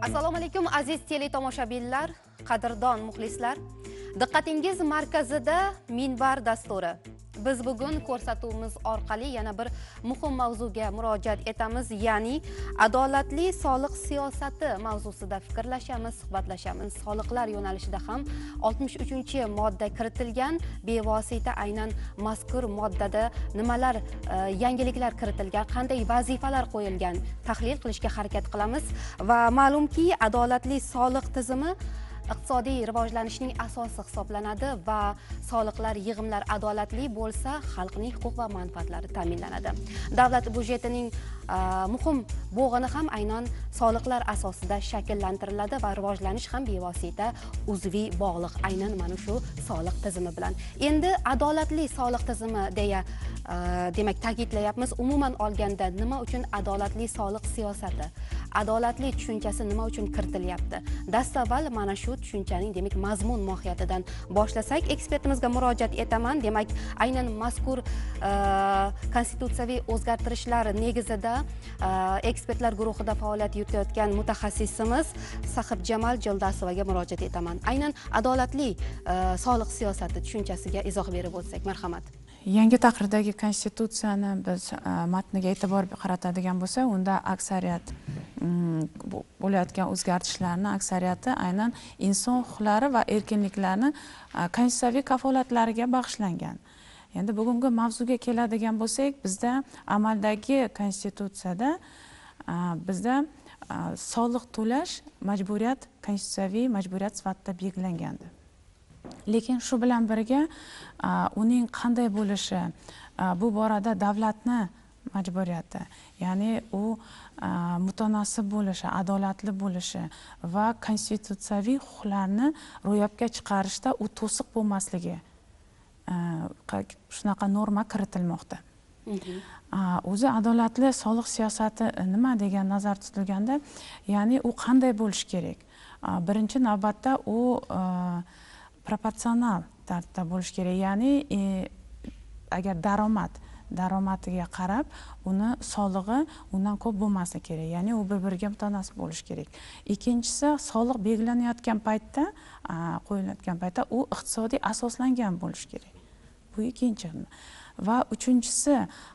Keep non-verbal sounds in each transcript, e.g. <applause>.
assalomu alaykum aziz tele tomoshabinlar qadrdon muxlislar diqqatingiz markazida minbar dasturi biz bugun ko'rsatuvimiz orqali yana bir muhim mavzuga murojaat etamiz ya'ni adolatli soliq siyosati mavzusida fikrlashamiz suhbatlashamiz soliqlar yo'nalishida ham 63 modda kiritilgan bevosita aynan mazkur moddada nimalar e, yangiliklar kiritilgan qanday vazifalar qo'yilgan tahlil qilishga harakat qilamiz va ma'lumki adolatli soliq tizimi iqtisodiy rivojlanishning asosi hisoblanadi va soliqlar yig'imlar adolatli bo'lsa xalqning huquq va manfaatlari ta'minlanadi davlat byudjetining Э, muhim bo'g'ini ham aynan soliqlar asosida shakllantiriladi va rivojlanish ham bevosita uzviy bog'liq aynan mana shu soliq tizimi bilan endi adolatli soliq tizimi deya e, demak ta'kidlayapmiz umuman olganda nima uchun adolatli soliq siyosati adolatli tushunchasi nima uchun kiritilyapti dastavval mana shu tushunchaning demak mazmun mohiyatidan boshlasak ekspertimizga murojaat etaman demak aynan mazkur e, konstitutsiyaviy o'zgartirishlar negizida ekspertlar guruhida faoliyat yuritayotgan mutaxassisimiz sahib jamal jildasovaga murojaat etaman aynan adolatli e, soliq siyosati tushunchasiga izoh berib o'tsak marhamat yangi taqrirdagi konstitutsiyani biz e, matniga e'tibor qaratadigan bo'lsak unda aksariyat mm, bo'layotgan o'zgartishlarni aksariyati aynan inson huquqlari va erkinliklarini e, konstitutsiyaviy kafolatlariga bag'ishlangan endi bugungi mavzuga keladigan bo'lsak bizda amaldagi konstitutsiyada bizda soliq to'lash majburiyat konstitutsiyaviy majburiyat sifatida belgilangandi lekin shu bilan birga uning qanday bo'lishi bu borada davlatni majburiyati ya'ni u mutanosib bo'lishi adolatli bo'lishi va konstitutsiyaviy huquqlarni ro'yobga chiqarishda u to'siq bo'lmasligi shunaqa norma kiritilmoqda o'zi adolatli soliq siyosati э, nima degan nazar tutilganda ya'ni u qanday bo'lishi kerak birinchi navbatda u e, proporsional tartibda bo'lishi kerak ya'ni e, agar daromad daromadiga qarab uni solig'i undan ko'p bo'lmasa kerak ya'ni u bir biriga mutanosib bo'lishi kerak ikkinchisi soliq belgilanayotgan paytda qo'yilayotgan paytda u iqtisodiy asoslangan bo'lishi kerak bu ikkinchi va uchinchisi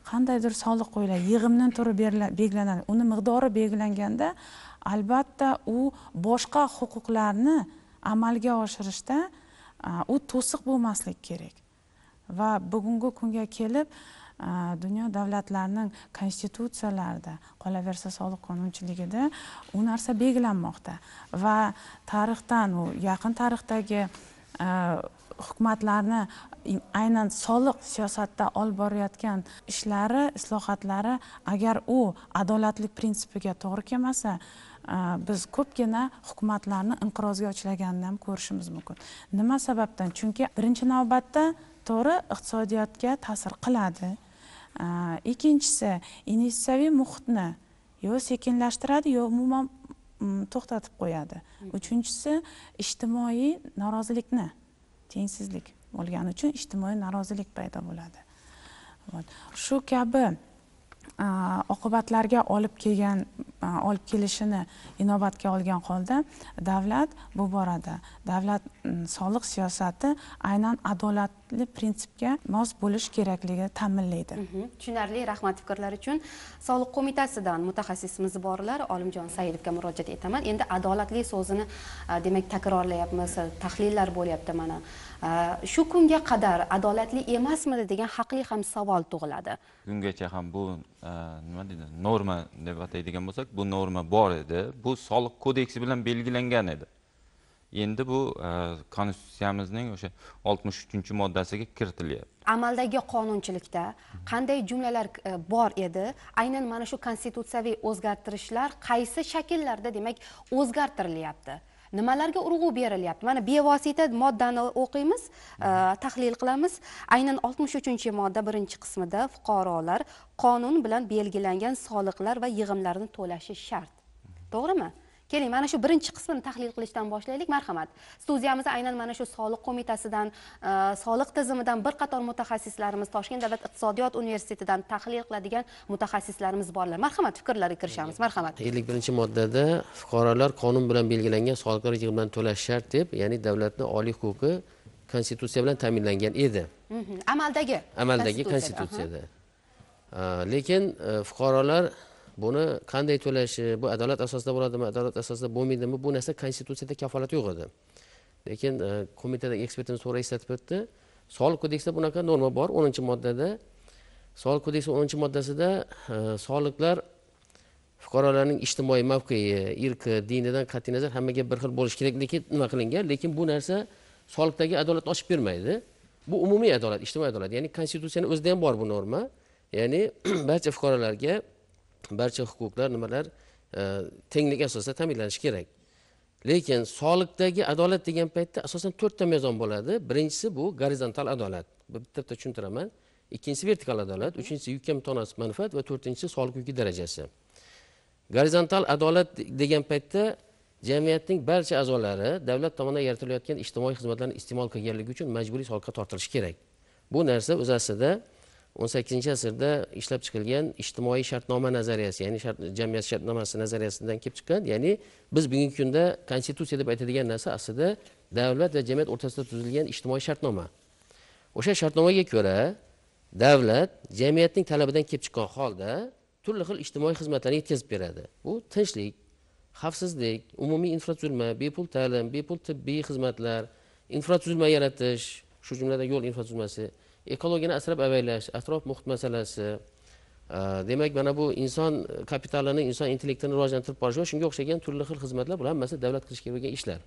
qandaydir soliq qo'yiladi yig'imdan turi belgilanadi uni miqdori belgilanganda albatta u boshqa huquqlarni amalga oshirishda u to'siq bo'lmasligi kerak va bugungi kunga kelib dunyo davlatlarining konstitutsiyalarida qolaversa soliq qonunchiligida u narsa belgilanmoqda va tarixdan u yaqin tarixdagi Э, hukumatlarni aynan soliq siyosatida olib borayotgan ishlari islohotlari agar u adolatlik prinsipiga to'g'ri kelmasa e, biz ko'pgina hukumatlarni inqirozga uchraganini ham ko'rishimiz mumkin nima sababdan chunki birinchi navbatda to'g'ri iqtisodiyotga ta'sir qiladi e, ikkinchisi investitsiyaviy muhitni yo sekinlashtiradi yo umuman to'xtatib qo'yadi uchinchisi ijtimoiy norozilikni tengsizlik bo'lgani uchun ijtimoiy norozilik paydo bo'ladi shu kabi oqibatlarga olib kelgan olib kelishini inobatga olgan holda davlat bu borada davlat soliq siyosati aynan adolatli prinsipga mos bo'lishi kerakligi ta'minlaydi mhmm, tushunarli rahmat fikrlar uchun soliq qo'mitasidan mutaxassisimiz borlar olimjon saidovga murojaat etaman endi adolatli so'zini demak takrorlayapmiz tahlillar bo'lyapti mana shu kunga qadar adolatli emasmidi degan haqiqiy ham savol tug'iladi bungacha ham bu e, nima deydi norma deb ataydigan bo'lsak bu norma bor edi bu soliq kodeksi bilan belgilangan edi endi bu e, konstitutsiyamizning o'sha oltmish uchinchi moddasiga kiritilyapti amaldagi qonunchilikda qanday jumlalar e, bor edi aynan mana shu konstitutsiyaviy o'zgartirishlar qaysi shakllarda demak o'zgartirilyapti nimalarga urg'u berilyapti mana bevosita moddani o'qiymiz e, tahlil qilamiz aynan oltmish uchinchi modda birinchi qismida fuqarolar qonun bilan belgilangan soliqlar va yig'imlarni to'lashi shart to'g'rimi keling mana shu birinchi qismini tahlil qilishdan boshlaylik marhamat studiyamizda aynan mana shu soliq qo'mitasidan e, soliq tizimidan bir qator mutaxassislarimiz toshkent davlat iqtisodiyot universitetidan tahlil qiladigan mutaxassislarimiz borlar marhamat fikrlariga kirishamiz marhamat ellik birinchi moddada fuqarolar qonun bilan belgilangan soliqlar yig'imidan to'lash shart deb ya'ni davlatni oliy huquqi konstitutsiya bilan ta'minlangan edi mhm, amaldagi amaldagi konstitutsiyada e, lekin e, fuqarolar buni qanday to'lashi bu adolat asosida bo'ladimi adolat asosida bo'lmaydimi bu narsa konstitutsiyada kafolat yo'q edi lekin e, qo'mitadagi ekspertimiz to'g'ri eslatib o'tdi soliq kodeksida bunaqa norma bor o'ninchi moddada soliq kodeksi o'ninchi moddasida e, soliqlar fuqarolarning ijtimoiy mavqei irqi dinidan qat'iy nazar hammaga bir xil bo'lishi kerakligi nima qilingan lekin bu narsa soliqdagi adolatni ochib bermaydi bu umumiy adolat ijtimoiy adolat ya'ni konstitutsiyani o'zida ham bor bu norma ya'ni <clears throat> barcha fuqarolarga barcha huquqlar nimalar e, tenglik asosida ta'minlanishi kerak lekin soliqdagi adolat degan paytda asosan to'rtta mezon bo'ladi birinchisi bu gorizontal adolat bitta bitta tushuntiraman ikkinchisi vertikal adolat uchinchisi yukka mutanosib manfaat va to'rtinchisi soliq yuki darajasi gorizontal adolat degan paytda jamiyatning barcha a'zolari davlat tomonidan yaratilayotgan ijtimoiy xizmatlarni iste'mol qilganligi uchun majburiy soliqqa tortilishi kerak bu narsa o'z aslida o'n sakkizinchi asrda ishlab chiqilgan ijtimoiy shartnoma nazariyasi ya'ni jamiyat shartnomasi nazariyasidan kelib chiqqan ya'ni biz bugungi kunda konstitutsiya deb aytadigan narsa aslida davlat va jamiyat o'rtasida tuzilgan ijtimoiy shartnoma o'sha shartnomaga ko'ra davlat jamiyatning talabidan kelib chiqqan holda turli xil ijtimoiy xizmatlarni yetkazib beradi bu tinchlik xavfsizlik umumiy infratuzilma bepul ta'lim bepul tibbiy xizmatlar infratuzilma yaratish shu jumladan yo'l infratuzilmasi ekologiyani asrab avaylash atrof muhit masalasi e, demak mana bu inson kapitalini inson intellektini rivojlantirib borish va shunga o'xshagan turli xil xizmatlar bular hammasi davlat qilishga bo'lgan ishlar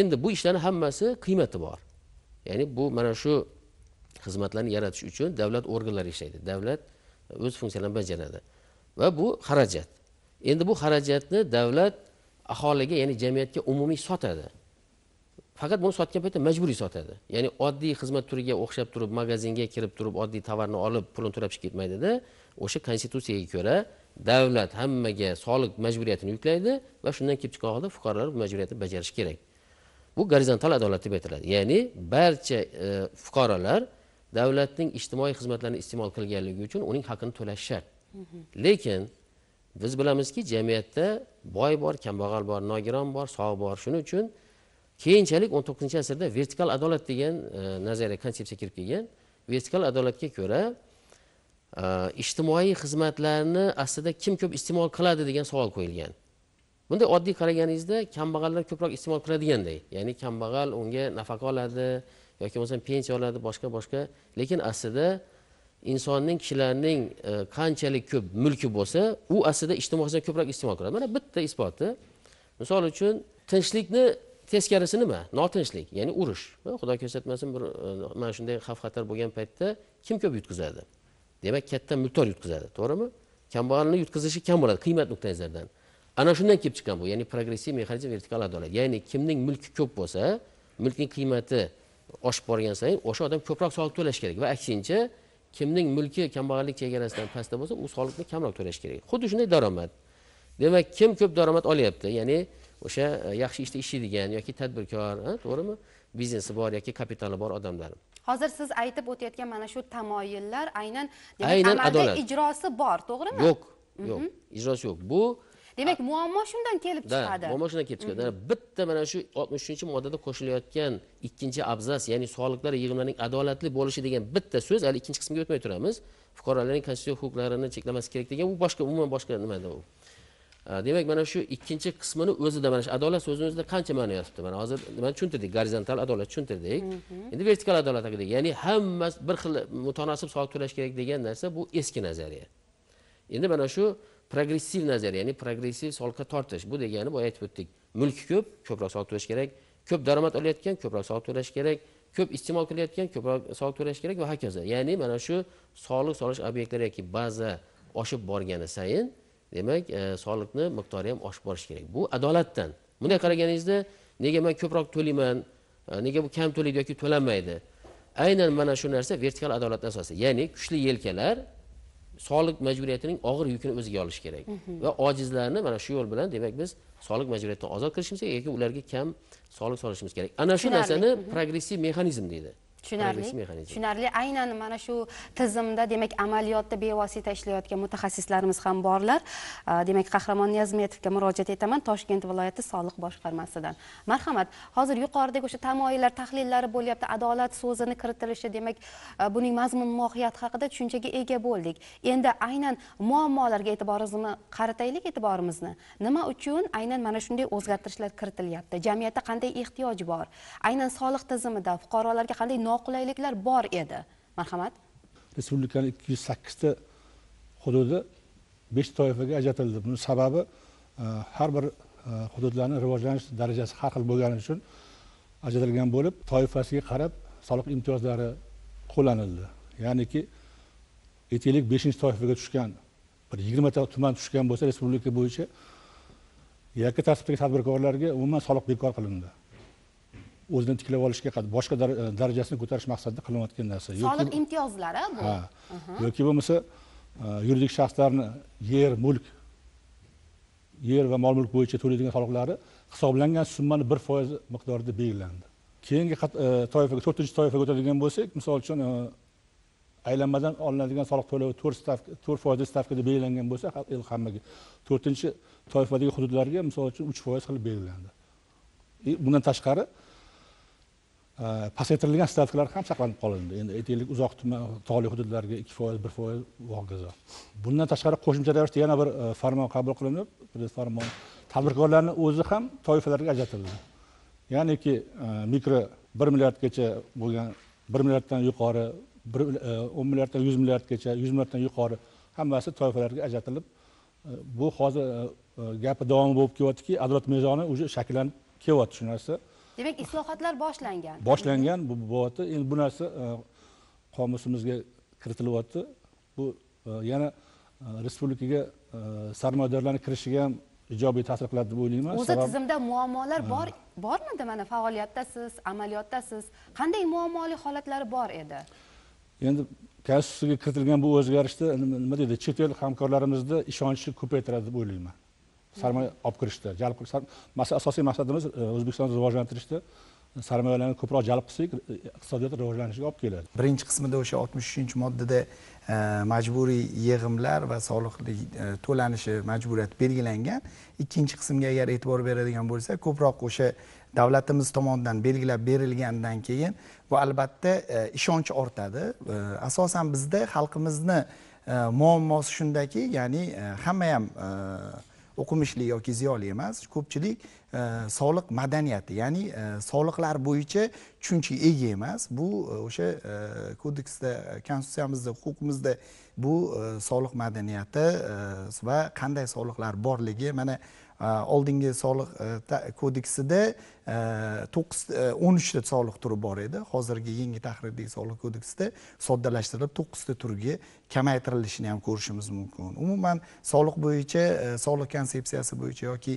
endi bu ishlarni hammasi qiymati bor ya'ni bu mana shu xizmatlarni yaratish uchun davlat organlari ishlaydi davlat o'z funksiyalarini bajaradi va bu xarajat endi bu xarajatni davlat aholiga ya'ni jamiyatga umumiy sotadi faqat buni sotgan paytda majburiy sotadi ya'ni oddiy xizmat turiga o'xshab turib magazinga kirib turib oddiy tovarni olib pulini to'lab chiqib ketmaydida o'sha konstitutsiyaga ko'ra davlat hammaga soliq majburiyatini yuklaydi va shundan kelib chiqqan holda fuqarolar bu majburiyatni bajarishi kerak bu gorizontal adolat deb aytiladi ya'ni barcha e, fuqarolar davlatning ijtimoiy xizmatlarini iste'mol qilganligi uchun uning haqini to'lash shart lekin biz bilamizki jamiyatda boy bor kambag'al bor nogiron bor sog' bor shuning uchun keyinchalik o'n to'qqizinchi asrda vertikal adolat degan e, nazariya konsepsiya kirib kelgan vertikal adolatga ko'ra e, ijtimoiy xizmatlarni aslida kim ko'p iste'mol qiladi degan savol qo'yilgan bunday oddiy qaraganingizda kambag'allar ko'proq iste'mol qiladiganday ya'ni kambag'al unga nafaqa oladi yoki bo'lmasam pensiya oladi boshqa boshqa lekin aslida insonning kishilarning e, qanchalik ko'p mulki bo'lsa u aslida ijtimoiy ko'proq iste'mol qiladi mana bitta isboti misol uchun tinchlikni teskarisi nima notinchlik ya'ni urush xudo ko'rsatmasin bir e, mana shunday xavf xatar bo'lgan paytda kim ko'p yutqizadi demak katta mulkdor yutqizadi to'g'rimi kambag'alni yutqizishi kam bo'ladi qiymat nuqtai nazaridan ana shundan kelib chiqqan bu ya'ni progressiv mexanizm vertikal adolat ya'ni kimning mulki ko'p bo'lsa mulkning qiymati oshib borgan sayin o'sha odam ko'proq soliq to'lashi kerak va aksincha kimning mulki kambag'allik chegarasidan pastda bo'lsa u soliqni kamroq to'lashi kerak xuddi shunday daromad demak kim ko'p daromad olyapti ya'ni o'sha e, yaxshi ishda ishlaydigan yoki tadbirkor e, to'g'rimi biznesi bor yoki kapitali bor odamlar hozir siz aytib o'tayotgan mana shu tamoyillar aynan demak amalda ijrosi bor to'g'rimi yo'q mhm. yo'q ijrosi yo'q bu demak muammo shundan kelib chiqadi muammo shundan kelib chiqadi mhm. bitta mana shu oltmish uchinchi moddada qo'shilayotgan ikkinchi abzas ya'ni soliqlar yig'imlarining adolatli bo'lishi degan bitta so'z hali ikkinchi qismga o'tmay turamiz fuqarolarning konstitutsiya huquqlarini cheklamaslik kerak degan u boshqa umuman boshqa nimada u demak mana shu ikkinchi qismini o'zida mana shu adolat so'zini o'zida qancha ma'no yotibdi mana hozir nimani tushuntirdik gorizontal adolat tushuntirdik endi vertikal adolat haqida ya'ni hammasi bir xil mutanosib soliq to'lash kerak degan narsa bu eski nazariya endi mana shu progressiv nazariya ya'ni progressiv soliqqa tortish bu degani boya aytib o'tdik mulki ko'p ko'proq soliq to'lash kerak ko'p daromad olayotgan ko'proq soliq to'lash kerak ko'p iste'mol qilayotgan ko'proq soliq to'lash kerak va hokazo ya'ni mana shu soliq solish obyektlari yoki baza oshib borgani sayin demak e, soliqni miqdori ham oshib borishi kerak bu adolatdan bunday qaraganingizda nega man ko'proq to'layman e, nega bu kam to'laydi yoki to'lanmaydi aynan mana shu narsa vertikal adolat asosi ya'ni kuchli yelkalar soliq majburiyatining og'ir yukini o'ziga olishi kerak mhm. va ojizlarni mana shu yo'l bilan demak biz soliq majburiyatidan ozod qilishimiz kerak yoki ularga kam soliq solishimiz kerak ana shu narsani mhm. progressiv mexanizm deydi tushunarli tushunarli aynan mana shu tizimda demak amaliyotda bevosita ishlayotgan mutaxassislarimiz ham borlar demak qahramon niyazmetovga murojaat etaman toshkent viloyati soliq boshqarmasidan marhamat hozir yuqoridagi o'sha tamoyillar tahlillari bo'lyapti adolat so'zini kiritilishi demak buning mazmun mohiyati haqida tushunchaga ega bo'ldik endi aynan muammolarga e'tiborimizni qarataylik e'tiborimizni nima uchun aynan mana shunday o'zgartirishlar kiritilyapti jamiyatda qanday ehtiyoj bor aynan soliq tizimida fuqarolarga qanday noqulayliklar bor edi marhamat respublikani ikki yuz sakkizta hududi besh toifaga ajratildi buni sababi e, har bir e, hududlarni rivojlanish darajasi har xil bo'lgani uchun ajratilgan bo'lib toifasiga qarab soliq imtiyozlari qo'llanildi ya'niki aytaylik beshinchi toifaga tushgan bir yigirmata tuman tushgan bo'lsa respublika bo'yicha yakka tartibdagi tadbirkorlarga umuman soliq bekor qilindi o'zini tiklab olishga qadar boshqa e, darajasini ko'tarish maqsadida qilinayotgan narsa soliq imtiyozlari bu ha yoki bo'lmasa e, yuridik shaxslarni yer mulk yer va mol mulk bo'yicha to'laydigan soliqlari hisoblangan summani bir foiz miqdorida belgilandi keyingi e, toifaga to'rtinchi toifaga o'tadigan bo'lsak misol uchun aylanmadan olinadigan soliq to'lovi to'rt stavka to'rt foizli stavkada belgilangan bo'lsa hammaga to'rtinchi toifadagi hududlarga misol uchun uch foiz qilib belgilandi bundan tashqari pasaytirilgan stavkalar ham saqlanib qolindi endi aytaylik uzoq tuman tog'li hududlarga ikki foiz bir foiz va hokazo bundan tashqari qo'shimcha ravishda yana bir farmon qabul qilinib farmon tadbirkorlarni o'zi ham toifalarga ajratildi ya'niki mikro bir milliardgacha bo'lgan bir milliarddan yuqori bir o'n milliarddan yuz milliardgacha yuz milliarddan yuqori hammasi toifalarga ajratilib bu hozir gapi davomi bo'lib kelyaptiki adolat mezoni уже shakllanib kelyapti shu narsa demak islohotlar boshlangan boshlangan bu bo'lyapti endi bu narsa e, qomusimizga kiritilyapti bu e, yana e, respublikaga sarmoyadorlarni kirishiga ham ijobiy ta'sir qiladi deb o'ylayman o'zi tizimda muammolar bor bormidi mana faoliyatdasiz amaliyotdasiz qanday muammoli holatlar bor edi endi konstitutsiyaga kiritilgan bu o'zgarishda nima deydi chet el hamkorlarimizni ishonchni ko'paytiradi deb o'ylayman sarmoya olib kirishda jalb asosiy maqsadimiz e, o'zbekistonni rivojlantirishda sarmoyalarni ko'proq jalb qilsak e, iqtisodiyot rivojlanishiga olib keladi birinchi qismida o'sha oltmish uchinchi moddada e, majburiy yig'imlar va soliqlik to'lanishi majburiyati belgilangan ikkinchi qismga agar e'tibor beradigan bo'lsak ko'proq o'sha davlatimiz tomonidan belgilab berilgandan keyin bu albatta ishonch ortadi asosan bizda xalqimizni muammosi shundaki ya'ni hamma ham o'qimishli yoki ziyoli emas ko'pchilik e, soliq madaniyati ya'ni e, soliqlar bo'yicha tushunchaga ega emas bu e, o'sha kodeksda konstitutsiyamizda huquqimizda bu soliq madaniyati va qanday soliqlar borligi mana oldingi soliq kodeksida to'qqiz o'n uchta soliq turi bor edi hozirgi yangi tahrirdagi soliq kodeksida soddalashtirilib to'qqizta turga kamaytirilishini ham ko'rishimiz mumkin umuman soliq bo'yicha soliq konsepsiyasi bo'yicha yoki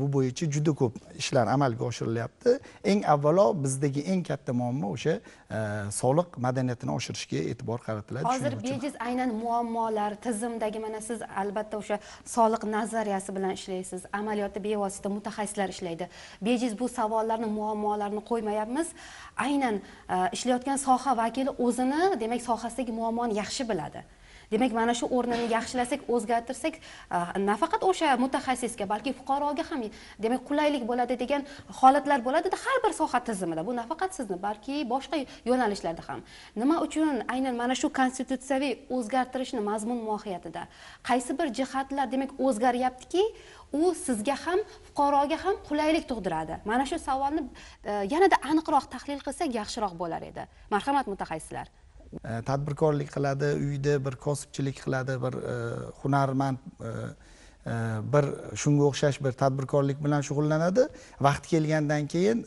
bu bo'yicha juda ko'p ishlar amalga oshirilyapti eng avvalo bizdagi eng katta muammo o'sha soliq э, madaniyatini oshirishga e'tibor qaratiladi hozir bejiz aynan muammolar tizimdagi mana siz albatta o'sha soliq nazariyasi bilan ishlaysiz amaliyotda bevosita mutaxassislar ishlaydi bejiz bejiz bu savollarni muammolarni qo'ymayapmiz aynan e, ishlayotgan soha vakili o'zini demak sohasidagi muammoni yaxshi biladi demak mana shu o'rnini yaxshilasak o'zgartirsak nafaqat o'sha mutaxassisga balki fuqaroga ham demak qulaylik bo'ladi degan holatlar bo'ladida har bir soha tizimida bu nafaqat sizni balki boshqa yo'nalishlarda ham nima uchun aynan mana shu konstitutsiyaviy o'zgartirishni mazmun mohiyatida qaysi bir jihatlar demak o'zgaryaptiki u sizga ham fuqaroga ham qulaylik tug'diradi mana shu savolni e, yanada aniqroq tahlil qilsak yaxshiroq bo'lar edi marhamat mutaxassislar E, tadbirkorlik qiladi uyda bir kosibchilik qiladi bir e, hunarmand e, bir shunga o'xshash bir tadbirkorlik bilan shug'ullanadi vaqti kelgandan keyin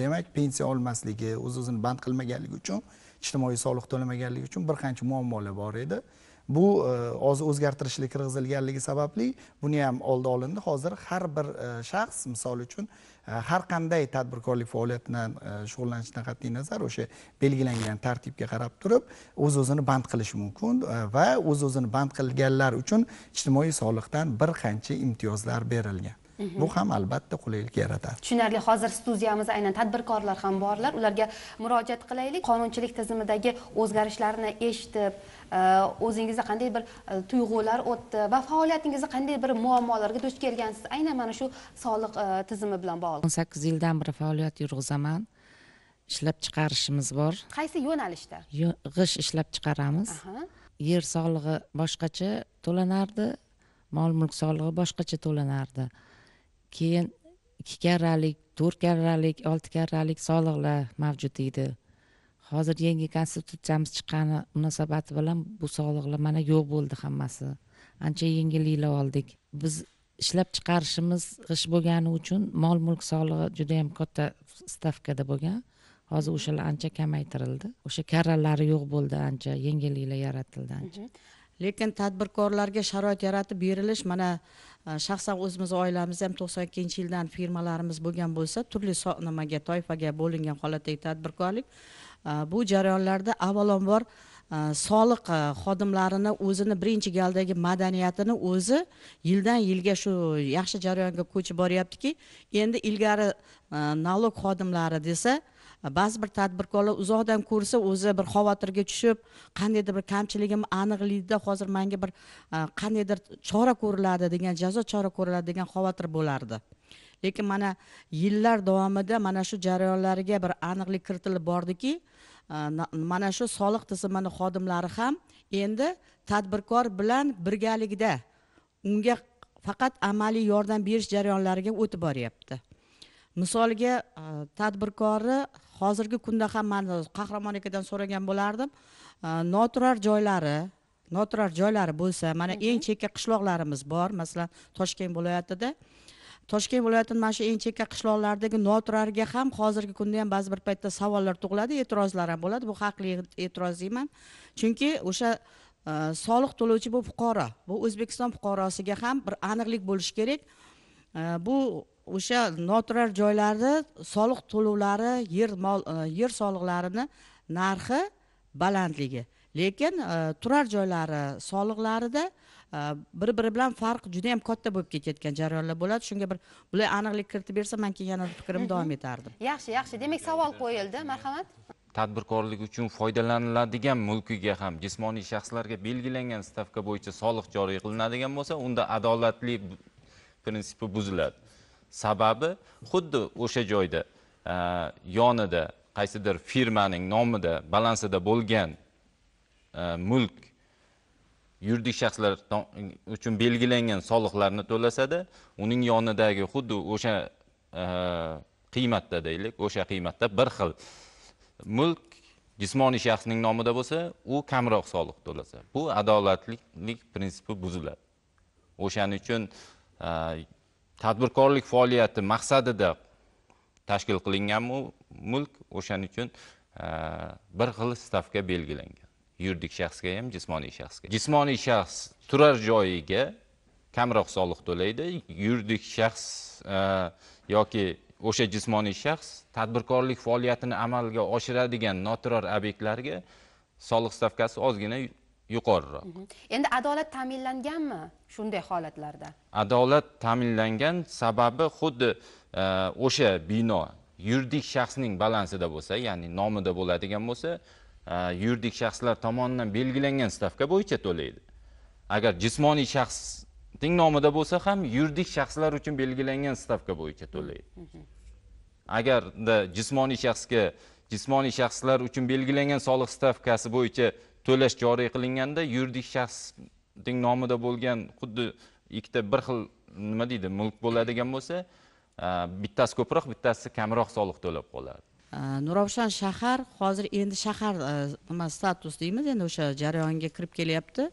demak pensiya olmasligi o'z o'zini band qilmaganligi uchun ijtimoiy soliq to'lamaganligi uchun bir qancha muammolar bor edi bu hozir o'zgartirishlar kirgizilganligi sababli buni ham oldi olindi hozir har bir shaxs misol uchun Э, har qanday tadbirkorlik faoliyati bilan e, shug'ullanishdan qat'iy nazar o'sha belgilangan tartibga qarab turib o'z o'zini band qilishi mumkin e, va o'z o'zini band qilganlar uchun ijtimoiy soliqdan bir qancha imtiyozlar berilgan mhm. bu ham albatta qulaylik yaratadi tushunarli hozir studiyamizda aynan tadbirkorlar ham borlar ularga murojaat qilaylik qonunchilik tizimidagi o'zgarishlarni eshitib Э, o'zingizda qanday bir e, tuyg'ular o'tdi va faoliyatingizda qanday bir muammolarga duch kelgansiz aynan mana shu soliq e, tizimi bilan bog'liq o'n sakkiz yildan beri faoliyat yurg'izaman ishlab chiqarishimiz bor qaysi yo'nalishda g'isht ishlab chiqaramiz yer solig'i boshqacha to'lanardi mol mulk solig'i boshqacha to'lanardi keyin ikki karralik to'rt karralik olti karralik soliqlar mavjud edi hozir yangi konstitutsiyamiz chiqqani munosabati bilan bu soliqlar mana yo'q bo'ldi hammasi ancha yengilliklar oldik biz ishlab chiqarishimiz g'ish bo'lgani uchun mol mulk solig'i judayam katta stavkada bo'lgan hozir o'shalar ancha kamaytirildi o'sha karralari yo'q bo'ldi ancha yengilliklar yaratildi ancha mhm. lekin tadbirkorlarga sharoit yaratib berilish mana e, shaxsan o'zimizni oilamizda ham to'qson ikkinchi yildan firmalarimiz bo'lgan bo'lsa turli nimaga toifaga bo'lingan holatdagi tadbirkorlik Э, bu jarayonlarda avvalambor э, soliq э, xodimlarini o'zini birinchi galdagi madaniyatini o'zi yildan yilga shu yaxshi jarayonga ko'chib boryaptiki endi ilgari e, nalog xodimlari desa ba'zi bir tadbirkorlar uzoqdan ko'rsa o'zi bir xavotirga tushib qandaydir bir kamchiligim aniqligida hozir manga bir e, qandaydir chora ko'riladi degan jazo chora ko'riladi degan xavotir bo'lardi lekin mana yillar davomida mana shu jarayonlarga bir aniqlik kiritilib bordiki Э, mana shu soliq tizimini xodimlari ham endi tadbirkor bilan birgalikda unga faqat amaliy yordam berish jarayonlariga o'tib boryapti misolga e, tadbirkorni hozirgi kunda ham man qahramon akadan so'ragan bo'lardim e, noturar joylari noturar joylari bo'lsa mana eng chekka qishloqlarimiz bor masalan toshkent viloyatida toshkent viloyatini mana shu eng chekka qishloqlardagi noturarga ham hozirgi kunda ham ba'zi bir paytda savollar tug'iladi e'tirozlar ham bo'ladi bu haqli e'tiroz deyman chunki o'sha e, soliq to'lovchi bu fuqaro bu o'zbekiston fuqarosiga ham bir aniqlik bo'lishi kerak e, bu o'sha noturar joylarni soliq to'lovlari yer mol e, yer soliqlarini narxi balandligi lekin turar joylari soliqlarida Э, bir biri bilan farq juda yam katta bo'lib ketayotgan jarayonlar bo'ladi shunga bir bular aniqlik kiritib bersa man keyin yana fikrimni mhm. davom etardim yaxshi yaxshi demak savol qo'yildi marhamat tadbirkorlik uchun foydalaniladigan mulkiga ham jismoniy shaxslarga belgilangan stavka bo'yicha soliq joriy qilinadigan bo'lsa unda adolatli prinsipi buziladi sababi xuddi o'sha joyda e, yonida qaysidir firmaning nomida balansida bo'lgan e, mulk yuridik shaxslar uchun belgilangan soliqlarni to'lasada uning yonidagi xuddi o'sha e, qiymatda deylik o'sha qiymatda bir xil mulk jismoniy shaxsning nomida bo'lsa u kamroq soliq to'lasa bu adolatlilik prinsipi buziladi o'shaning uchun e, tadbirkorlik faoliyati maqsadida tashkil qilingan mulk o'shaning uchun e, bir xil stavka belgilangan yuridik shaxsga ham jismoniy shaxsga jismoniy shaxs turar joyiga kamroq soliq to'laydi yuridik shaxs e, yoki o'sha jismoniy shaxs tadbirkorlik faoliyatini amalga oshiradigan noturar obyektlarga soliq stavkasi ozgina yuqoriroq mhm. endi adolat ta'minlanganmi shunday holatlarda adolat ta'minlangan sababi xuddi e, o'sha bino yuridik shaxsning balansida bo'lsa ya'ni nomida bo'ladigan bo'lsa Э, yuridik shaxslar tomonidan belgilangan stavka bo'yicha to'laydi agar jismoniy shaxsning nomida bo'lsa ham yuridik shaxslar uchun belgilangan stavka bo'yicha to'laydi agarda jismoniy shaxsga jismoniy shaxslar uchun belgilangan soliq stavkasi bo'yicha to'lash joriy qilinganda yuridik shaxsning nomida bo'lgan xuddi ikkita bir xil nima deydi mulk bo'ladigan bo'lsa e, bittasi ko'proq bittasi kamroq soliq to'lab qoladi nuravshan э, shahar hozir endi shahar э, nima status deymiz endi o'sha jarayonga kirib kelyapti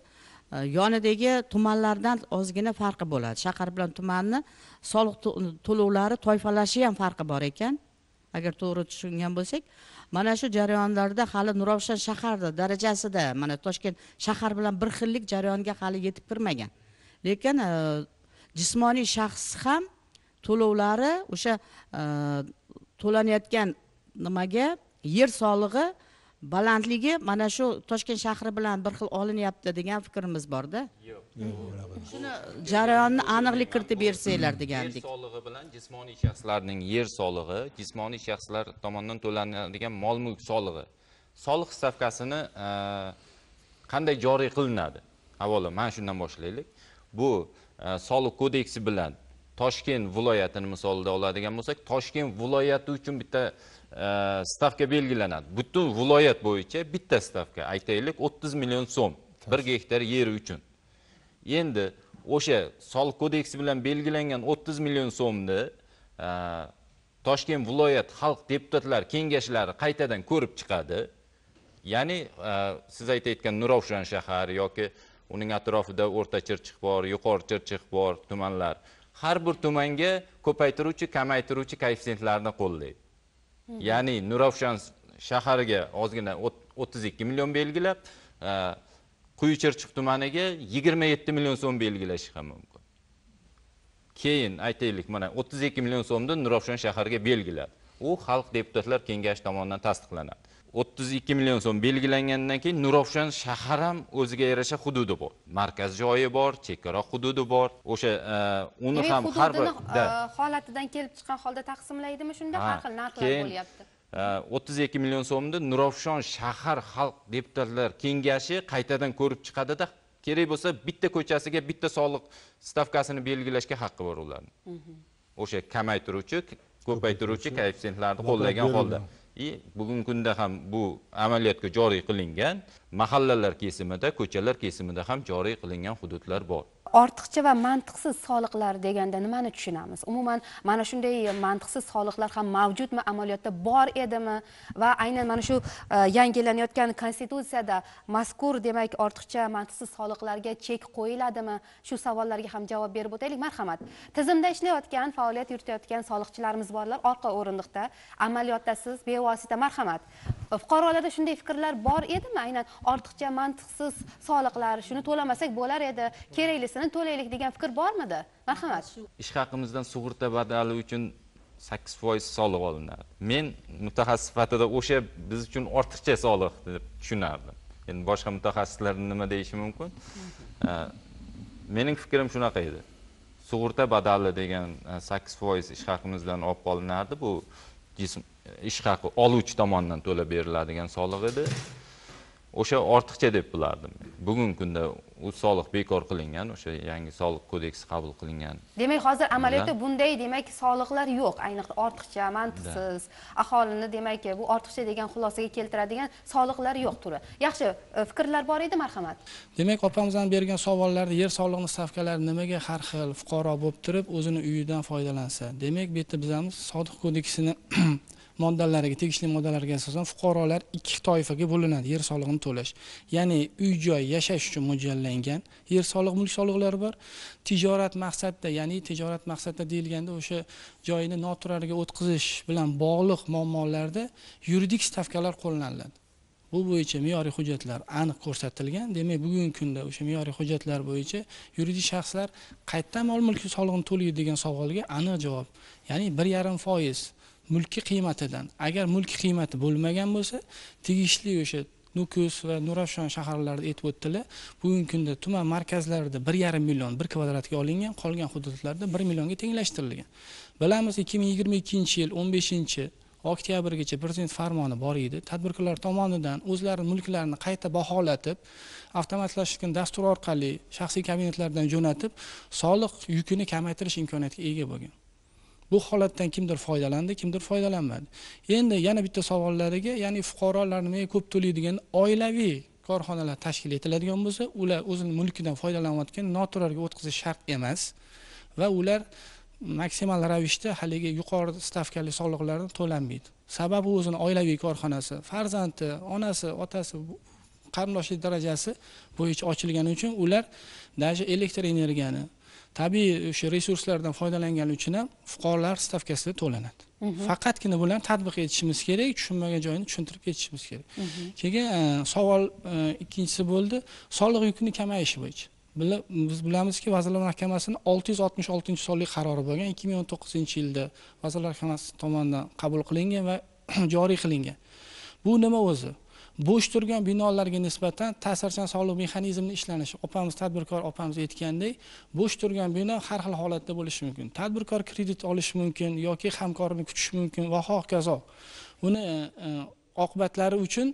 э, yonidagi tumanlardan ozgina farqi bo'ladi shahar bilan tumanni soliq to'lovlari toifalashi ham farqi bor ekan agar to'g'ri tushungan bo'lsak mana shu jarayonlarda hali nuravshan shaharni darajasida mana toshkent shahar bilan bir xillik jarayonga hali yetib kirmagan lekin e, jismoniy shaxs ham to'lovlari o'sha e, to'lanayotgan nimaga yer solig'i balandligi mana shu toshkent shahri bilan bir xil olinyapti degan fikrimiz borda yo'q shuni jarayonni aniqlik kiritib bersanglar degandik yer solig'i bilan jismoniy shaxslarning yer solig'i jismoniy shaxslar tomonidan to'lanadigan mol mulk solig'i soliq stavkasini e, qanday joriy qilinadi avvalo mana shundan boshlaylik bu e, soliq kodeksi bilan toshkent viloyatini misolida oladigan bo'lsak toshkent viloyati uchun bitta stavka belgilanadi butun viloyat bo'yicha bitta stavka aytaylik o'ttiz million so'm bir gektar yer uchun endi o'sha soliq kodeksi bilan belgilangan o'ttiz million so'mni toshkent viloyat xalq deputatlari kengashlari qaytadan ko'rib chiqadi ya'ni siz aytayotgan nurafshon shahar yoki uning atrofida o'rta chirchiq bor yuqori chirchiq bor tumanlar har bir tumanga ko'paytiruvchi kamaytiruvchi koeffitsientlarni qo'llaydi ya'ni nurafshon shahariga ozgina 32 million belgilab quyi e, chirchiq tumaniga 27 million so'm belgilashi ham mumkin keyin aytaylik mana 32 million so'mni nurafshon shahariga belgiladi u xalq deputatlar kengashi tomonidan tasdiqlanadi 32 million so'm belgilangandan keyin nurafshon shahar ham o'ziga yarasha hududi bor markaz joyi bor chekkaroq hududi bor o'sha e, uni ham har bir e, holatidan kelib chiqqan holda taqsimlaydimi shunda har xil narxlar bo'lyapti e, o'ttiz ikki million so'mni nurafshon shahar xalq deputatlar kengashi qaytadan ko'rib chiqadida kerak bo'lsa bitta ko'chasiga bitta soliq stavkasini belgilashga haqqi bor ularni mhm. o'sha kamaytiruvchi ko'paytiruvchi koeffitsientlarni qo'llagan holda и bugungi kunda ham bu amaliyotga joriy qilingan mahallalar kesimida ko'chalar kesimida ham joriy qilingan hududlar bor ortiqcha va mantiqsiz soliqlar deganda nimani tushunamiz umuman mana shunday e, mantiqsiz soliqlar ham mavjudmi amaliyotda bor edimi va aynan mana shu e, yangilanayotgan konstitutsiyada mazkur demak ortiqcha mantiqsiz soliqlarga chek qo'yiladimi shu savollarga ham javob berib o'taylik marhamat tizimda ishlayotgan faoliyat yuritayotgan soliqchilarimiz borlar orqa o'rindiqda amaliyotda siz bevosita marhamat fuqarolarda shunday fikrlar bor edimi aynan ortiqcha mantiqsiz soliqlar shuni to'lamasak bo'lar edi keraklisi foizini to'laylik degan fikr bormidi marhamat ish haqimizdan sug'urta badali uchun sakkiz foiz soliq olinadi men mutaxassis sifatida o'sha biz uchun ortiqcha soliq deb tushunardim endi boshqa mutaxassislar nima deyishi mumkin mening fikrim shunaqa edi sug'urta badali degan e, sakkiz foiz ish haqimizdan olib qolinardi bu jism ish haqi oluvchi tomonidan to'lab beriladigan soliq edi o'sha ortiqcha deb bilardim bugungi kunda u soliq bekor qilingan o'sha yangi soliq kodeksi qabul qilingan demak hozir amaliyotda bunday demak soliqlar yo'q ayniqsa ortiqcha mantiqsiz aholini demak bu ortiqcha degan xulosaga keltiradigan soliqlar yo'q turi yaxshi e, fikrlar bor edi marhamat demak opamizdan bergan savollarda yer solig'ini stavkalari nimaga har xil fuqaro bo'lib turib o'zini uyidan foydalansa demak bu yerda bizamiz soliq kodeksini <clears throat> moddalariga tegishli moddalarga asosan fuqarolar ikki toifaga bo'linadi yer solig'ini to'lash ya'ni uy joy yashash uchun mo'ljallangan yer solig'i mulk soliqlari bor tijorat maqsadida ya'ni tijorat maqsadida deyilganda o'sha joyni noturarga o'tkazish bilan bog'liq muammolarda yuridik stavkalar qo'llaniladi bu bo'yicha me'yoriy hujjatlar aniq ko'rsatilgan demak bugungi kunda o'sha me'yoriy hujjatlar bo'yicha yuridik shaxslar qayerdan mol mulk solig'ini to'laydi degan savolga aniq javob ya'ni bir yarim foiz mulki qiymatidan agar mulk qiymati bo'lmagan bo'lsa tegishli o'sha nukus va nurafshon shaharlarida aytib o'tdilar bugungi kunda tuman markazlarida bir yarim million bir kvadratga olingan qolgan hududlarda bir millionga tenglashtirilgan bilamiz ikki ming yigirma ikkinchi yil o'n beshinchi oktyabrgacha prezident farmoni bor edi tadbirkorlar tomonidan o'zlarini mulklarini qayta baholatib avtomatlashgan dastur orqali shaxsiy kabinetlardan jo'natib soliq yukini kamaytirish imkoniyatiga ega bo'lgan bu holatdan kimdir foydalandi kimdir foydalanmadi endi yana bitta savollariga ya'ni fuqarolar nimaga ko'p to'laydigan oilaviy korxonalar tashkil etiladigan bo'lsa ular o'zini mulkidan foydalanayotgan noturarga o'tkazish shart emas va ular maksimal ravishda haligi yuqori stavkali soliqlarni to'lanmaydi sababi o'zini oilaviy korxonasi farzandi onasi otasi qarindoshlik darajasi bo'yicha ochilgani uchun ular даже elektr energiyani tabiiy e, o'sha resurslardan foydalangani uchun ham fuqarolar stavkasida to'lanadi mhm. faqatgina bularni tatbiq etishimiz kerak tushunmagan joyini tushuntirib ketishimiz kerak mhm. keyin e, savol e, ikkinchisi bo'ldi soliq yukini kamayishi bo'yicha biz bilamizki vazirlar mahkamasini olti yuz oltmish oltinchi sonli qarori bo'lgan ikki ming o'n to'qqizinchi yilda vazirlar mahkamasi tomonidan qabul qilingan va <clears throat> joriy qilingan bu nima o'zi bo'sh turgan binolarga nisbatan ta'sirchan soliq mexanizmini ishlanishi opamiz tadbirkor opamiz aytgandek bo'sh turgan bino har xil holatda bo'lishi mumkin tadbirkor kredit olishi mumkin yoki hamkorini kutishi mumkin va hokazo buni e, e, oqibatlari uchun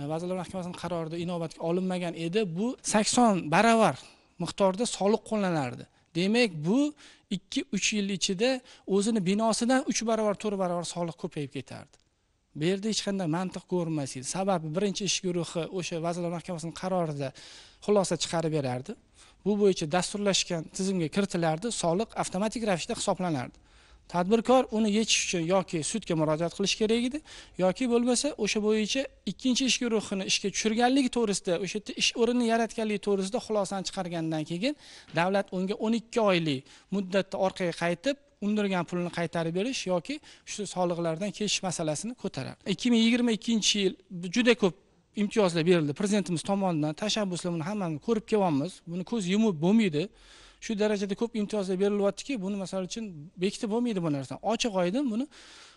e, vazirlar mahkamasini qarorida inobatga olinmagan edi bu sakson baravar miqdorda soliq qo'llanilardi demak bu ikki uch yil ichida o'zini binosidan uch baravar to'rt baravar soliq ko'payib ketardi bu yerda hech qanday mantiq ko'rinmasdi sababi birinchi ish guruhi o'sha vazirlar mahkamasini qarorida xulosa chiqarib berardi bu bo'yicha dasturlashgan tizimga kiritilardi soliq avtomatik ravishda hisoblanardi tadbirkor uni yechish uchun yoki sudga murojaat qilish kerak edi yoki bo'lmasa o'sha bo'yicha ikkinchi ish guruhini ishga tushirganligi to'g'risida o'sha yerda ish o'rnini yaratganligi to'g'risida xulosani chiqargandan keyin davlat unga o'n ikki oylik muddatda orqaga qaytib undirgan pulni qaytarib berish yoki shu soliqlardan kechish masalasini ko'taradi ikki ming yigirma ikkinchi yil juda ko'p imtiyozlar berildi prezidentimiz tomonidan tashabbuslar buni hammamiz ko'rib kelyapmiz buni ko'z yumib bo'lmaydi shu darajada ko'p imtiyozlar berilyaptiki buni misol uchun bekitib bo'lmaydi bu narsani ochiq oydin buni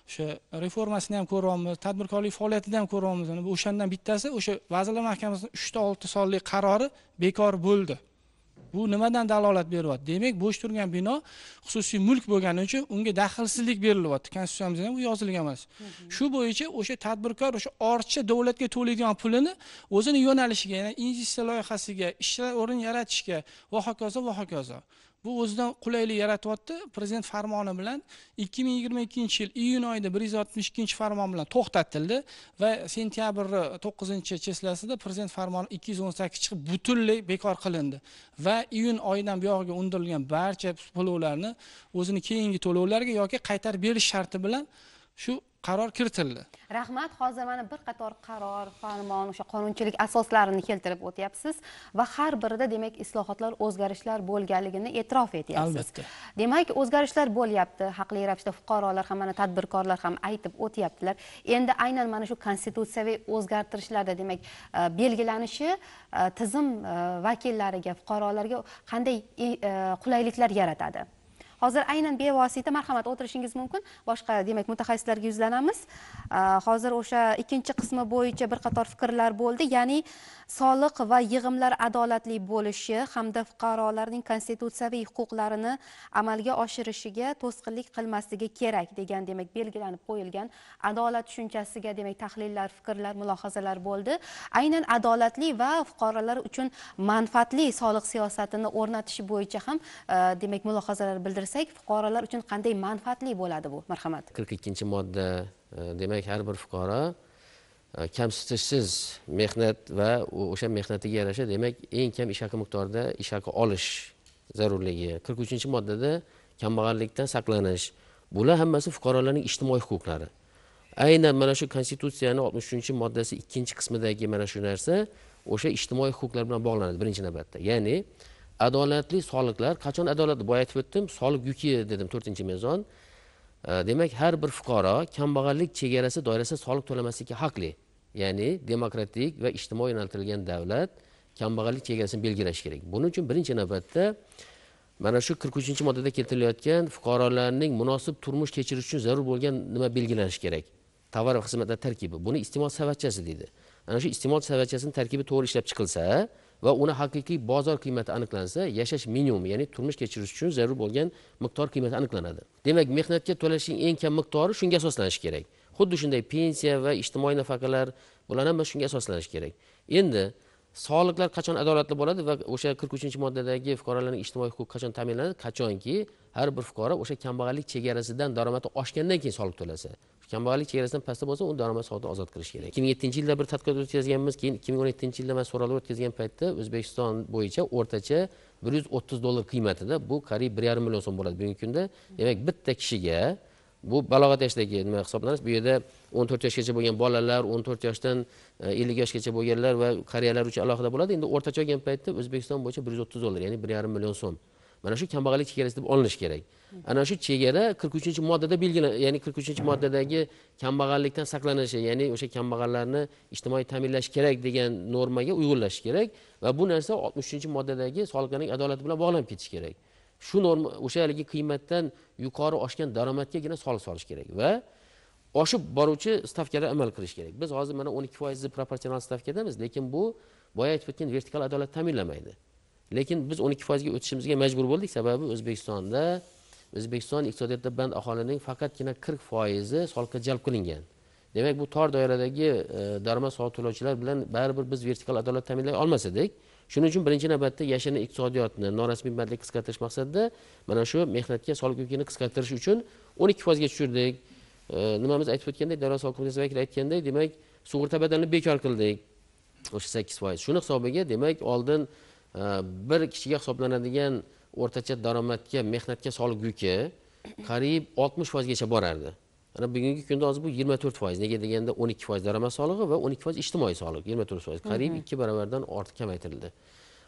o'sha reformasini ham ko'ryapmiz tadbirkorlik faoliyatini ham ko'ryapmiz o'shandan bittasi o'sha vazirlar mahkamasini uchta olti sonli qarori bekor bo'ldi bu nimadan dalolat beryapti demak bo'sh turgan bino xususiy mulk bo'lgani uchun unga daxlsizlik berilyapti konstitutsiyamizda ham bu yozilgan emas shu bo'yicha o'sha tadbirkor o'sha ortiqcha davlatga to'laydigan pulini o'zini yo'nalishiga ya'ni investitsiya loyihasiga ishlar o'rin yaratishga va hokazo va hokazo bu o'zidan qulaylik yaratyapti prezident farmoni bilan ikki ming yigirma ikkinchi yil iyun oyida bir yuz oltmish ikkinchi farmon bilan to'xtatildi va sentyabrni to'qqizinchi cheslasida prezident farmoni ikki yuz o'n sakkiz chiqib butunlay bekor qilindi va iyun oyidan buyog'iga undirilgan barcha to'lovlarni o'zini keyingi to'lovlarga yoki qaytarib berish sharti bilan shu qaror kiritildi rahmat hozir mana bir qator qaror farmon o'sha qonunchilik asoslarini keltirib o'tyapsiz va har birida demak islohotlar o'zgarishlar bo'lganligini e'tirof etyapsiz albatta demak o'zgarishlar bo'lyapti haqli ravishda fuqarolar ham mana tadbirkorlar ham aytib o'tyaptilar endi aynan mana shu konstitutsiyaviy o'zgartirishlarda demak e, belgilanishi e, tizim e, vakillariga fuqarolarga qanday qulayliklar yaratadi hozir aynan bevosita marhamat o'tirishingiz mumkin boshqa demak mutaxassislarga yuzlanamiz hozir o'sha ikkinchi qismi bo'yicha bir qator fikrlar bo'ldi ya'ni soliq va yig'imlar adolatli bo'lishi hamda fuqarolarning konstitutsiyaviy huquqlarini amalga oshirishiga to'sqinlik qilmasligi kerak degan demak belgilanib qo'yilgan adolat tushunchasiga demak tahlillar fikrlar mulohazalar bo'ldi aynan adolatli va fuqarolar uchun manfaatli soliq siyosatini o'rnatish bo'yicha ham demak mulohazalar bildirishdi kirsak fuqarolar uchun qanday manfaatli bo'ladi bu marhamat qirq ikkinchi modda e, demak har bir fuqaro e, kamsitishsiz mehnat va o'sha mehnatiga yarasha demak eng kam ish haqi miqdorida ish haqi olish zarurligi qirq uchinchi moddada kambag'allikdan saqlanish bular hammasi fuqarolarning ijtimoiy huquqlari aynan mana shu konstitutsiyani oltmish uchinchi moddasi ikkinchi qismidagi mana shu narsa o'sha ijtimoiy huquqlar bilan bog'lanadi birinchi navbatda ya'ni adolatli soliqlar qachon adolat boya aytib o'tdim soliq yuki dedim to'rtinchi mezon e, demak har bir fuqaro kambag'allik chegarasi doirasida soliq to'lamaslikka haqli ya'ni demokratik va ijtimoiy yo'naltirilgan davlat kambag'allik chegarasini belgilashi kerak buning uchun birinchi navbatda mana shu qirq uchinchi moddada keltirilayotgan fuqarolarning munosib turmush kechirish uchun zarur bo'lgan nima belgilanishi kerak tovar va xizmatlar tarkibi buni iste'mol savatchasi deydi ana shu iste'mol savatchasini tarkibi to'g'ri ishlab chiqilsa va uni haqiqiy bozor qiymati aniqlansa yashash minimumi ya'ni turmush kechirish uchun zarur bo'lgan miqdor qiymati aniqlanadi demak mehnatga to'lashning eng kam miqdori shunga asoslanishi kerak xuddi shunday pensiya va ijtimoiy nafaqalar bular ham shunga asoslanishi kerak endi soliqlar qachon adolatli bo'ladi va o'sha qirq uchinchi moddadagi fuqarolarning ijtimoiy huquqi qachon ta'minlanadi qachonki har bir fuqaro o'sha kambag'allik chegarasidan daromadi oshgandan keyin soliq to'lasa kambag'allik chegarasidan pastda bo'lsa u daromad solig'idan ozod qilish kerak ikki ming yettinchi yilda bir tadqiqot o'tkazganmiz keyin ikki ming o'n yettinchi yilda man so'rovlar o'tkazgan paytda o'zbekiston bo'yicha o'rtacha bir yuz o'ttiz dollar qiymatida bu qariyb bir yarim million so'm bo'ladi bugungi kunda demak bitta kishiga bu balog'at yoshidagi nima hisoblanadi bu yerda o'n to'rt yoshgacha bo'lgan bolalar o'n to'rt yoshdan e, ellik yoshgacha bo'lganlar va qariyalar uchun alohida bo'ladi endi o'rtacha olgan paytda o'zbekiston bo'yicha bir yuz o'ttiz dollar ya'ni bir yarim million so'm mana shu kambag'allik chegarasi deb olinishi kerak ana shu chegara qirq uchinchi moddada belgilan ya'ni qirq uchinchi moddadagi kambag'allikdan saqlanishi ya'ni o'sha kambag'allarni ijtimoiy ta'minlash kerak degan normaga uyg'unlash kerak va bu narsa oltmish uchinchi moddadagi soliqlarning adolati bilan bog'lanib ketishi kerak shu norma o'sha haligi qiymatdan yuqori oshgan daromadgagina soliq solish kerak va oshib boruvchi stavkalar amal qilish kerak biz hozir mana o'n ikki foizli proporsional stavkadamiz lekin bu boya aytib o'tgan vertikal adolat ta'minlamaydi lekin biz o'n ikki foizga o'tishimizga majbur bo'ldik sababi o'zbekistonda o'zbekiston iqtisodiyotda band aholining faqatgina qirq foizi soliqqa jalb qilingan demak bu tor doiradagi e, daromad soliq to'lovchilar bilan baribir biz vertikal adolat ta'minlay olmas edik shuning uchun birinchi navbatda yashirin iqtisodiyotni norasmiy bandlik qisqartirish maqsadida mana shu mehnatga soliq yukini qisqartirish uchun o'n ikki foizga tushirdik e, nimamiz aytib o'tgandek davlat soliq qo'mitasi vakili aytgandek demak sug'urta badalini bekor qildik o'sha sakkiz foiz shuni hisobiga demak oldin e, bir kishiga hisoblanadigan o'rtacha daromadga mehnatga yuki qariyb oltmish foizgacha borardi ana bugungi kunda hozir bu yigirma to'rt foiz nega deganda o'n ikki foiz daromad solig'i va o'n ikki foiz ijtimoiy soliq yigirma to'rt foiz qariyb ikki barobardan ortiq kamaytirildi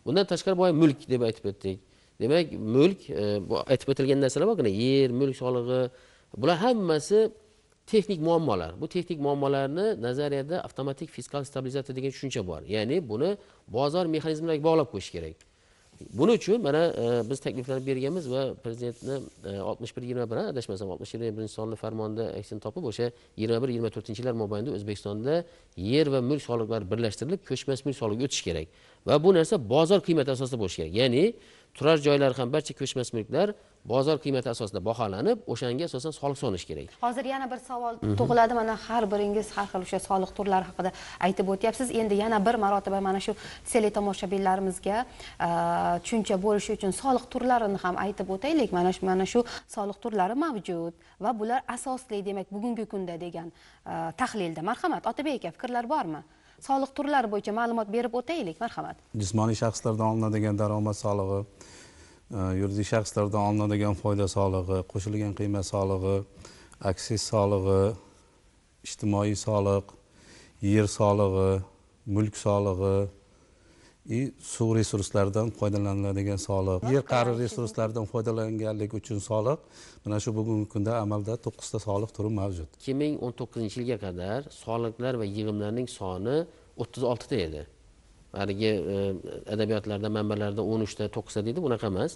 bundan tashqari boya mulk deb aytib o'tdik demak mulk e, bu aytib o'tilgan narsalar borgina yer mulk solig'i bular hammasi texnik muammolar bu texnik muammolarni nazariyada avtomatik fiskal stabilizator degan tushuncha bor ya'ni buni bozor mexanizmlariga bog'lab qo'yish kerak buning uchun mana e, biz takliflar berganmiz va prezidentni e, oltmish bir yigirma bir adashmasam oltmish yigirma birinchi sonli farmonida aksini topib o'sha yigirma bir yigirma to'rtinchi yillar mobaynida o'zbekistonda yer va mulk soliqlari birlashtirilib ko'chmas mulk solig'iga o'tish kerak va bu narsa bozor qiymati asosida bo'lishi kerak ya'ni turar joylar ham barcha ko'chmas mulklar bozor qiymati asosida baholanib o'shanga asosan soliq solinishi kerak hozir yana bir savol mhm. tug'iladi mana har biringiz har xil o'sha soliq turlari haqida aytib o'tyapsiz endi yana bir marotaba mana shu teletomoshabinlarimizga e, tushuncha bo'lishi uchun soliq turlarini ham aytib o'taylik mana shu mana shu soliq turlari mavjud va bular asosli demak bugungi kunda degan e, tahlilda marhamat otabek aka fikrlar bormi soliq turlari bo'yicha ma'lumot berib o'taylik marhamat jismoniy shaxslardan olinadigan daromad solig'i e, yuridik shaxslardan olinadigan foyda solig'i qo'shilgan qiymat solig'i aksiz solig'i ijtimoiy soliq yer solig'i mulk solig'i и suv resurslaridan foydalaniladigan soliq yer qari resurslaridan foydalanganlik uchun soliq mana shu bugungi kunda amalda to'qqizta soliq turi mavjud ikki ming o'n to'qqizinchi yilga qadar soliqlar va yig'imlarning soni o'ttiz oltita edi haligi e, adabiyotlarda manbalarda o'n uchta to'qqizta deydi bunaqa emas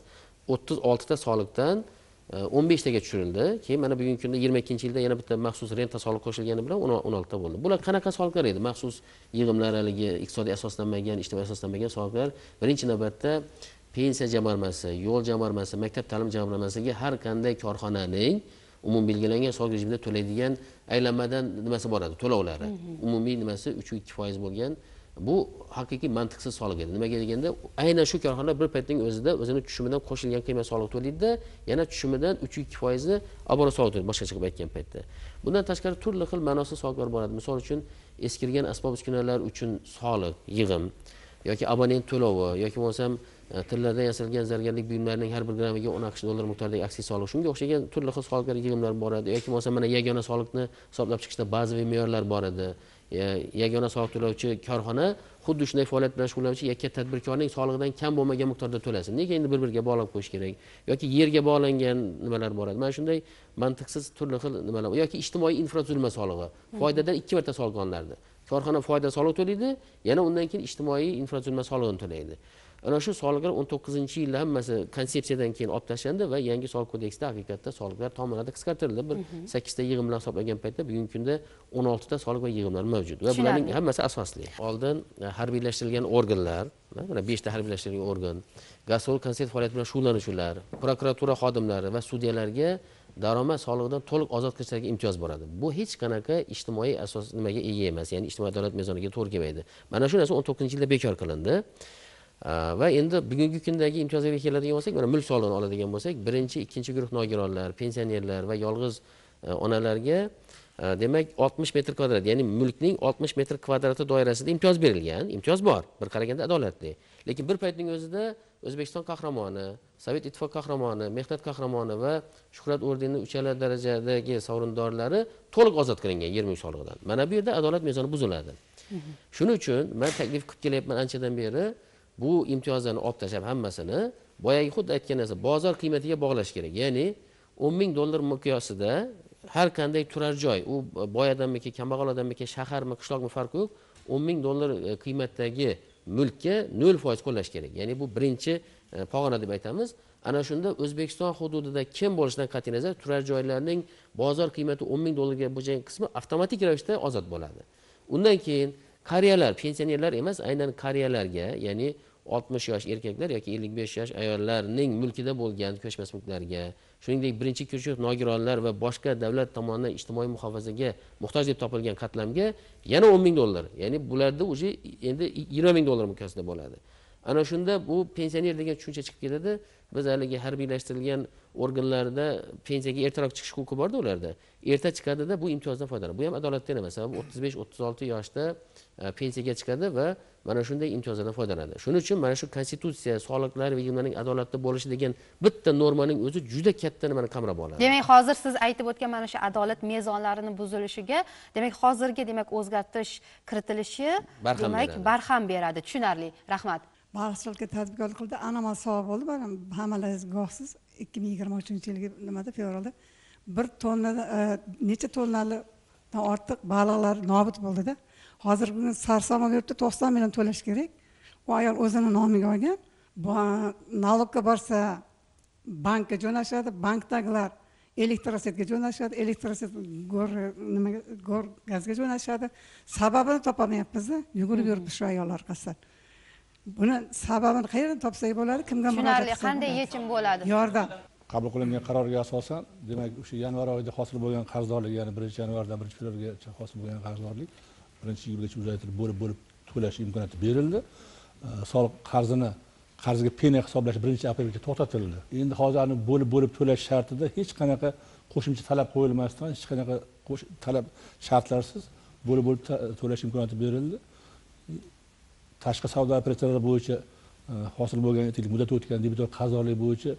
o'ttiz oltita soliqdan o'n beshtaga tushirildi keyin mana bugungi kunda yigirma ikkinchi yilda yana bitta maxsus renta soliq qo'shilgani bilan o'n oltita bo'ldi bular qanaqa soliqlar edi maxsus yig'imlar haligi iqtisodiy asoslanmagan ijtimoiy asoslanmagan soliqlar birinchi navbatda pensiya jamg'armasi yo'l jamg'armasi maktab ta'lim jamg'armasiga har qanday korxonaning umum belgilangan soliq rejimida to'laydigan aylanmadan nimasi boradi to'lovlari umumiy nimasi uch ikki foiz bo'lgan bu haqiqiy mantiqsiz soliq edi nimaga deganda aynan shu korxona bir paytning o'zida o'zini tushumidan qo'shilgan qiymat solig'i to'laydida yana tushumidan uch ikki foizni obora soliq to'laydi boshqacha qilib aytgan paytda bundan tashqari turli xil ma'nosiz soliqlar boradi misol uchun eskirgan asbob uskunalar uchun soliq yig'im yoki abonent to'lovi yoki bo'lmasam e, tillardan yasalgan zargarlik buyumlarining har bir grammiga o'n aqsh dollar miqdoridagi aksiz soliq shunga o'xshagan turli xil soliqlar yig'imlari boradi yoki bo'lmasam mana yagona soliqni hisoblab chiqishda bazaviy me'yorlar bor edi yagona soliq to'lovchi korxona xuddi shunday faoliyat bilan shug'ullanuvchi yakka tadbirkorning solig'idan kam bo'lmagan miqdorda to'lasin nega endi bir biriga bog'lab qo'yish kerak yoki yerga bog'langan nimalar boradi mana shunday mantiqsiz turli xil nimalar yoki ijtimoiy infratuzilma solig'i foydadan ikki marta soliq olinardi korxona foyda solig'i to'laydi yana undan keyin ijtimoiy infratuzilma solig'ini to'laydi ana shu soliqlar o'n to'qqizinchi yilda hammasi konsepsiyadan keyin olib tashlandi va yangi soliq kodeksida haqiqatda soliqlar tomonlarda qisqartirildi bir mhm. sakkizta yig'imlar hisoblagan paytda bugungi kunda o'n oltita soliq va yig'imlar mavjud va bularning hammasi asosli oldin e, harbiylashtirilgan organlar e, mana beshta harbiylashtirilgan organ gasol konsert faoliyati bilan shug'ullanuvchilar prokuratura xodimlari va sudyalarga daromad solig'idan to'liq ozod qilishlariga imtiyoz boradi bu hech qanaqa ijtimoiy asos nimaga ega emas ya'ni ijtimoiy adolat mezoniga to'g'ri kelmaydi mana shu narsa o'n to'qqizinchi yilda bekor qilindi va endi bugungi kundagi imtiyozlarga keladigan bo'lsak mana mulk solig'ini oladigan bo'lsak birinchi ikkinchi guruh nogironlar pensionerlar va yolg'iz e, onalarga e, demak oltmish metr kvadrat ya'ni mulkning oltmish metr kvadrati doirasida imtiyoz berilgan imtiyoz bor bir qaraganda adolatli lekin bir paytning o'zida o'zbekiston qahramoni sovet ittifoqi qahramoni mehnat qahramoni va shuhrat ordeni uchala darajadagi sovrindorlari to'liq ozod qilingan yer mulk solig'idan mana bu yerda adolat mezoni buziladi shuning uchun man taklif qilib kelyapman anchadan beri bu imtiyozlarni olib tashlab hammasini boyagi xuddi aytgan narsa bozor qiymatiga bog'lash kerak ya'ni o'n ming dollar miqyosida har qanday turar joy u boy odamniki kambag'al odamniki shaharmi qishloqmi farqi yo'q o'n ming dollar e, qiymatdagi mulkka nol foiz qo'llash kerak ya'ni bu birinchi e, pog'ona deb aytamiz ana shunda o'zbekiston hududida kim bo'lishidan qat'iy nazar turar joylarning bozor qiymati o'n ming dollarga bo'lgan qismi avtomatik ravishda ozod bo'ladi undan keyin qariyalar pensionerlar emas aynan qariyalarga ya'ni oltmish yosh erkaklar yoki ellik besh yosh ayollarning mulkida bo'lgan ko'chmas mulklarga shuningdek birinchi ko'chib nogironlar va boshqa davlat tomonidan ijtimoiy muhofazaga muhtoj deb topilgan qatlamga yana o'n ming dollar ya'ni bularda уже endi yigirma ming dollar mukasida bo'ladi ana shunda bu pensioner degan tushuncha chiqib ketadi biz haligi harbiylashtirilgan organlarda pensiyaga ertaroq chiqish huquqi borda ularda erta chiqadida bu imtiyozdan foydalanadi bu ham adolatdan emas sababi o'ttiz besh o'ttiz olti yoshda E, pensiyaga chiqadi va mana shunday imtiyozlardan foydalanadi shuning uchun mana shu konstitutsiya soliqlar va yig'imlarning adolatli bo'lishi degan bitta normaning o'zi juda katta nimani qamrab oladi demak hozir siz aytib o'tgan mana shu adolat mezonlarini buzilishiga demak hozirgi demak o'zgartirish kiritilishi demak barham beradi tushunarli rahmat barhchilikka tadbirkor qildi anomal savob bo'ldi mana hammalaringiz guvohsiz ikki ming yigirma uchinchi yilgi nimada fevralda bir tonna e, necha tonnalidan ortiq baliqlar nobud bo'ldida hozir buni sarson to'qson million to'lash kerak u ayol o'zini nomiga olgan налогga borsa bankka jo'nashadi bankdagilar elektrosetga jo'nashadi elektroset gor nimaga gor gazga jo'nashadi sababini topolmayapmiz yugurib yuribdi shu ayol orqasidan buni sababini qayerdan topsak bo'ladi kimga tushunarli qanday yechim bo'ladi yordam qabul qilingan qarorga asosan demak o'sha yanvar oyida hosil bo'lgan qarzdorlik ya'ni birinchi yanvardan birinchi fevralgacha hosil bo'lgan qarzdorlik birinchi yilgacha uzaytirib bo'lib bo'lib to'lash imkoniyati berildi soliq qarzini qarzga penya hisoblash birinchi aprelgacha to'xtatildi endi hozirni bo'lib bo'lib to'lash shartida hech qanaqa qo'shimcha talab qo'yilmasdan hech qanaqa talab shartlarsiz bo'lib bo'lib to'lash imkoniyati berildi tashqi savdo operatsiyalari bo'yicha e, hosil bo'lgan muddat o'tgan debitor qarzdorlik bo'yicha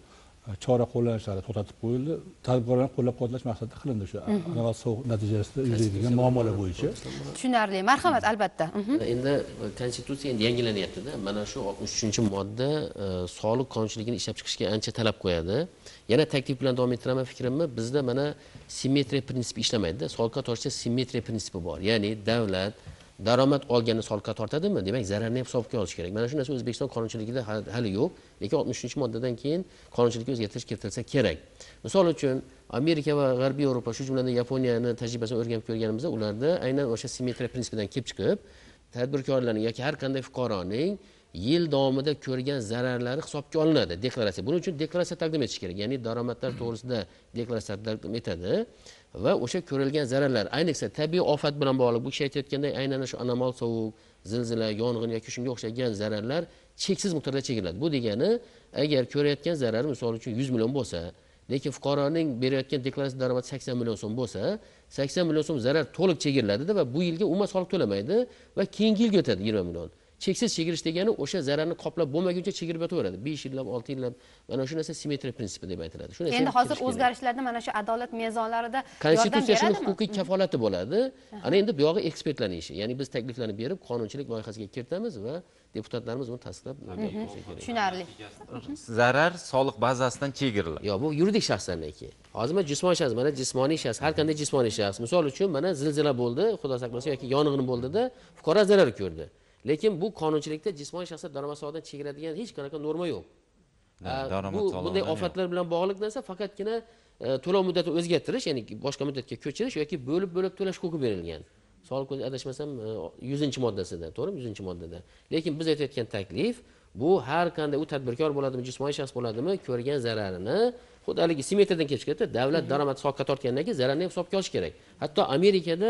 chora qo'llanishlari to'xtatib qo'yildi tadbirkorlarni qo'llab quvvatlash maqsadida qilindi shu anavval sovuq natijasida yuzaydigan muammolar bo'yicha tushunarli marhamat albatta endi e, konstitutsiya endi yangilanyaptida mana shu oltmish uchinchi modda e, soliq qonunchiligini ishlab chiqishga ancha talab qo'yadi yana taklif bilan davom ettiraman fikrimni bizda mana simmetriya prinsipi ishlamaydida soliqqa tortishda simmetriya prinsipi bor ya'ni davlat daromad olganni hisobga tortadimi demak zararni ham hisobga olish kerak mana shu narsa o'zbekiston qonunchiligida hali yo'q lekin oltmishinchi moddadan keyin qonunchilikka o'zgartirish kiritilsa kerak misol uchun amerika va g'arbiy yevropa shu jumladan yaponiyani tajribasini o'rganib ko'rganimizda ularda aynan o'sha simmetriya prinsipidan kelib chiqib tadbirkorlarning yoki har qanday fuqaroning yil davomida ko'rgan zararlari hisobga olinadi deklaratsiya buning uchun deklaratsiya taqdim etish kerak ya'ni daromadlar to'g'risida deklaratsiya taqdim etadi va o'sha ko'rilgan zararlar ayniqsa tabiiy ofat bilan bog'liq bu kishi aytayotganday aynan shu anomal sovuq zilzila yong'in yoki shunga o'xshagan zararlar cheksiz miqdorda chekiladi bu degani agar ko'rayotgan zarari misol uchun yuz million bo'lsa lekin fuqaroning berayotgan deklaratsiya daromadi sakson million so'm bo'lsa sakson million so'm zarar to'liq chekiladida va bu yilga umuman soliq to'lamaydi va keyingi yilga o'tadi yigirma million cheksiz chegirish degani o'sha zararni qoplab bo'lmaguncha chegirib yotaveradi besh yillab olti yillab mana shu narsa simmetriya prinsipi deb aytiladi shu endi hozir o'zgarishlarda mana shu adolat mezonlarida konstitutsiya shuni huquqiy kafolati bo'ladi ana endi buyog'i ekspertlarning ishi ya'ni biz takliflarni berib qonunchilik loyihasiga kiritamiz va deputatlarimiz buni tasdiqlab mhm. tushunarli zarar soliq bazasidan chegiriladi yo'q bu yuridik shaxslarniki hozir mana jismoniy shaxs mana jismoniy shaxs har qanday jismoniy shaxs misol uchun mana zilzila bo'ldi xudo saqlasin yoki yong'in bo'ldida fuqaro zarar ko'rdi lekin bu qonunchilikda jismoniy shaxslar daromad solig'idan chegaradigan hech qanaqa norma yo'q bu bunday ofatlar bilan bog'liq narsa faqatgina e, to'lov muddatini o'zgartirish ya'ni boshqa muddatga ko'chirish yoki bo'lib bo'lib to'lash huquqi berilgan soliq adashmasam e, yuzinchi moddasida to'g'rimi yuzinchi moddada lekin biz aytayotgan taklif bu har qanday u tadbirkor bo'ladimi jismoniy shaxs bo'ladimi ko'rgan zararini xuddi haligi simmetriyadan kelib chiqadida davlat daromad hisobga tortgandan keyin zararni ham hisobga olish kerak hatto amerikada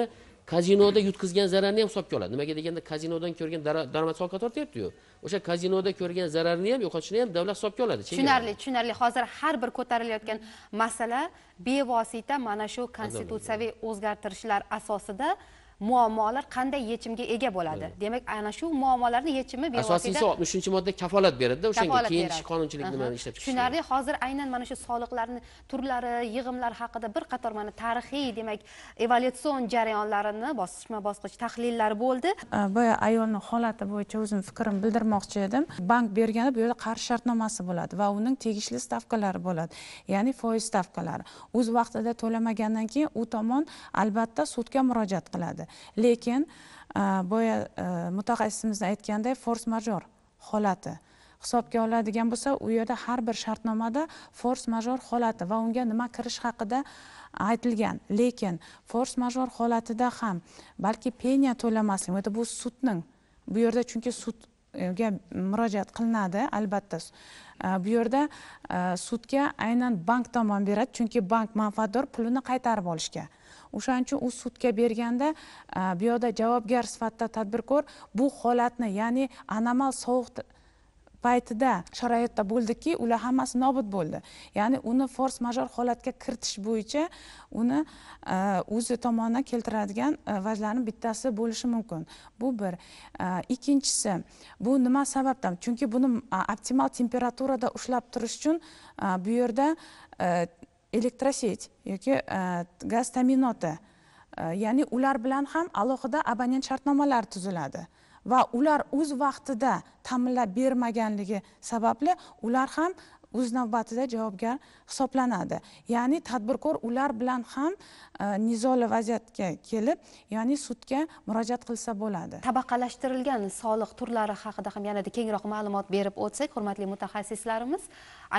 kazinoda yutqizgan zararni ham hisobga oladi nimaga deganda kazinodan ko'rgan daromad soliqqa tortyaptiyu o'sha kazinoda ko'rgan zararni ham yo'qotishni ham davlat hisobga oladi tushunarli tushunarli hozir har bir ko'tarilayotgan masala bevosita mana shu konstitutsiyaviy o'zgartirishlar asosida muammolar qanday yechimga ega bo'ladi demak ana shu muammolarni yechimi asosiysi oltmishinchi modda kafolat beradida o'shanga keyin qonunchilik nimani ishlab chiqish tushunarli hozir aynan mana shu soliqlarni turlari yig'imlar haqida bir qator mana tarixiy demak evolyutsion jarayonlarini bosqichma bosqich tahlillar bo'ldi э, bu ayolni holati bo'yicha o'zim fikrim bildirmoqchi edim bank bergani bu yerda qarz shartnomasi bo'ladi va uning tegishli stavkalari bo'ladi ya'ni foiz stavkalari o'z vaqtida to'lamagandan keyin u tomon albatta sudga murojaat qiladi lekin e, boya e, mutaxassisimiz aytganday fors major holati hisobga oladigan bo'lsa u yerda har bir shartnomada fors major holati va unga nima kirish haqida aytilgan lekin fors major holatida ham balki penya to'lamaslik это bu sudning bu yerda chunki sud ga murojaat qilinadi albatta e, bu yerda sudga aynan bank tomon beradi chunki bank manfaatdor pulini qaytarib olishga o'shaning uchun u sudga berganda e, bu yoqda javobgar sifatida tadbirkor bu holatni ya'ni anomal sovuq paytida sharoitda bo'ldiki ular hammasi nobud bo'ldi ya'ni uni fors major holatga kiritish bo'yicha uni e, o'zi tomonidan keltiradigan e, vajlarni bittasi bo'lishi mumkin bu bir ikkinchisi bu nima sababdan chunki buni optimal temperaturada ushlab turish uchun bu yerda elektrosеть yoki e, gaz ta'minoti e, ya'ni ular bilan ham alohida abonent shartnomalari tuziladi va ular o'z vaqtida ta'minlab bermaganligi sababli ular ham o'z navbatida javobgar hisoblanadi ya'ni tadbirkor ular bilan ham e, nizoli vaziyatga kelib ya'ni sudga murojaat qilsa bo'ladi tabaqalashtirilgan soliq turlari haqida ham yanada kengroq ma'lumot berib o'tsak hurmatli mutaxassislarimiz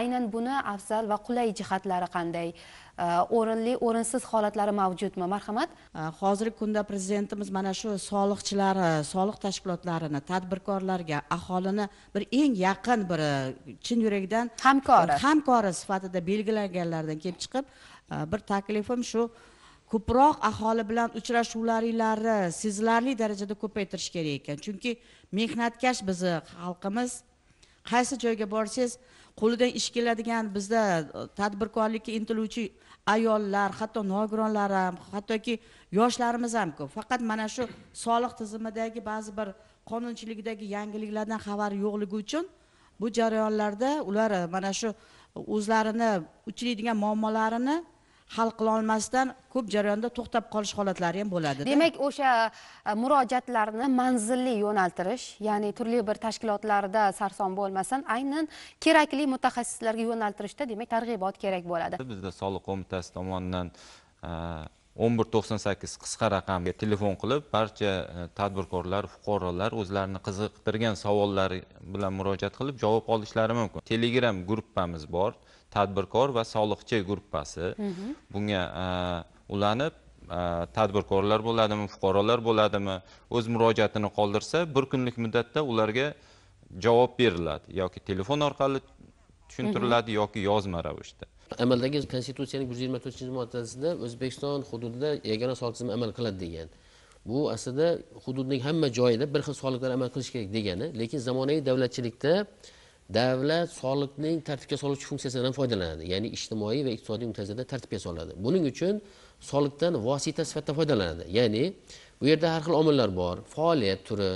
aynan buni afzal va qulay jihatlari qanday Э, o'rinli o'rinsiz holatlari mavjudmi marhamat э, hozirgi kunda prezidentimiz mana shu soliqchilari э, soliq tashkilotlarini tadbirkorlarga aholini bir eng yaqin bir e, chin yurakdan hamkori hamkori sifatida belgilaganlaridan kelib chiqib e, bir taklifim shu ko'proq aholi bilan uchrashuvlaringlarni sezilarli darajada ko'paytirish kerak ekan chunki mehnatkash bizni xalqimiz qaysi joyga borsangiz qo'lidan ish keladigan bizda e, tadbirkorlikka intiluvchi ayollar hatto nogironlar ham hattoki yoshlarimiz ham ko'p faqat mana shu soliq tizimidagi ba'zi bir qonunchilikdagi yangiliklardan xabari yo'qligi uchun bu jarayonlarda ular mana shu o'zlarini uchraydigan muammolarini hal qila olmasdan ko'p jarayonda to'xtab qolish holatlari ham bo'ladi demak o'sha e, murojaatlarni manzilli yo'naltirish ya'ni turli bir tashkilotlarda sarson bo'lmasin aynan kerakli mutaxassislarga yo'naltirishda demak targ'ibot kerak bo'ladi bizda soliq qo'mitasi tomonidan e, o'n bir to'qson sakkiz qisqa raqamga telefon qilib barcha e, tadbirkorlar fuqarolar o'zlarini qiziqtirgan savollari bilan murojaat qilib javob olishlari mumkin telegram gruppamiz bor tadbirkor va soliqchi gruppasi mhm. bunga e, ulanib e, tadbirkorlar bo'ladimi fuqarolar bo'ladimi o'z murojaatini qoldirsa bir kunlik muddatda ularga javob beriladi yoki telefon orqali tushuntiriladi mhm. yoki yozma ravishda amaldagi konstitutsiyaning bir yuz yigirma to'rtinchi moddasida o'zbekiston hududida yagona soliq tizimi amal qiladi degan bu aslida hududning hamma joyida bir xil soliqlar amal qilish kerak degani lekin zamonaviy davlatchilikda davlat soliqning tartibga soluvchi funksiyasidan foydalanadi ya'ni ijtimoiy va iqtisodiy muntazada tartibga soladi buning uchun soliqdan vosita sifatida foydalanadi ya'ni bu yerda har xil omillar bor faoliyat turi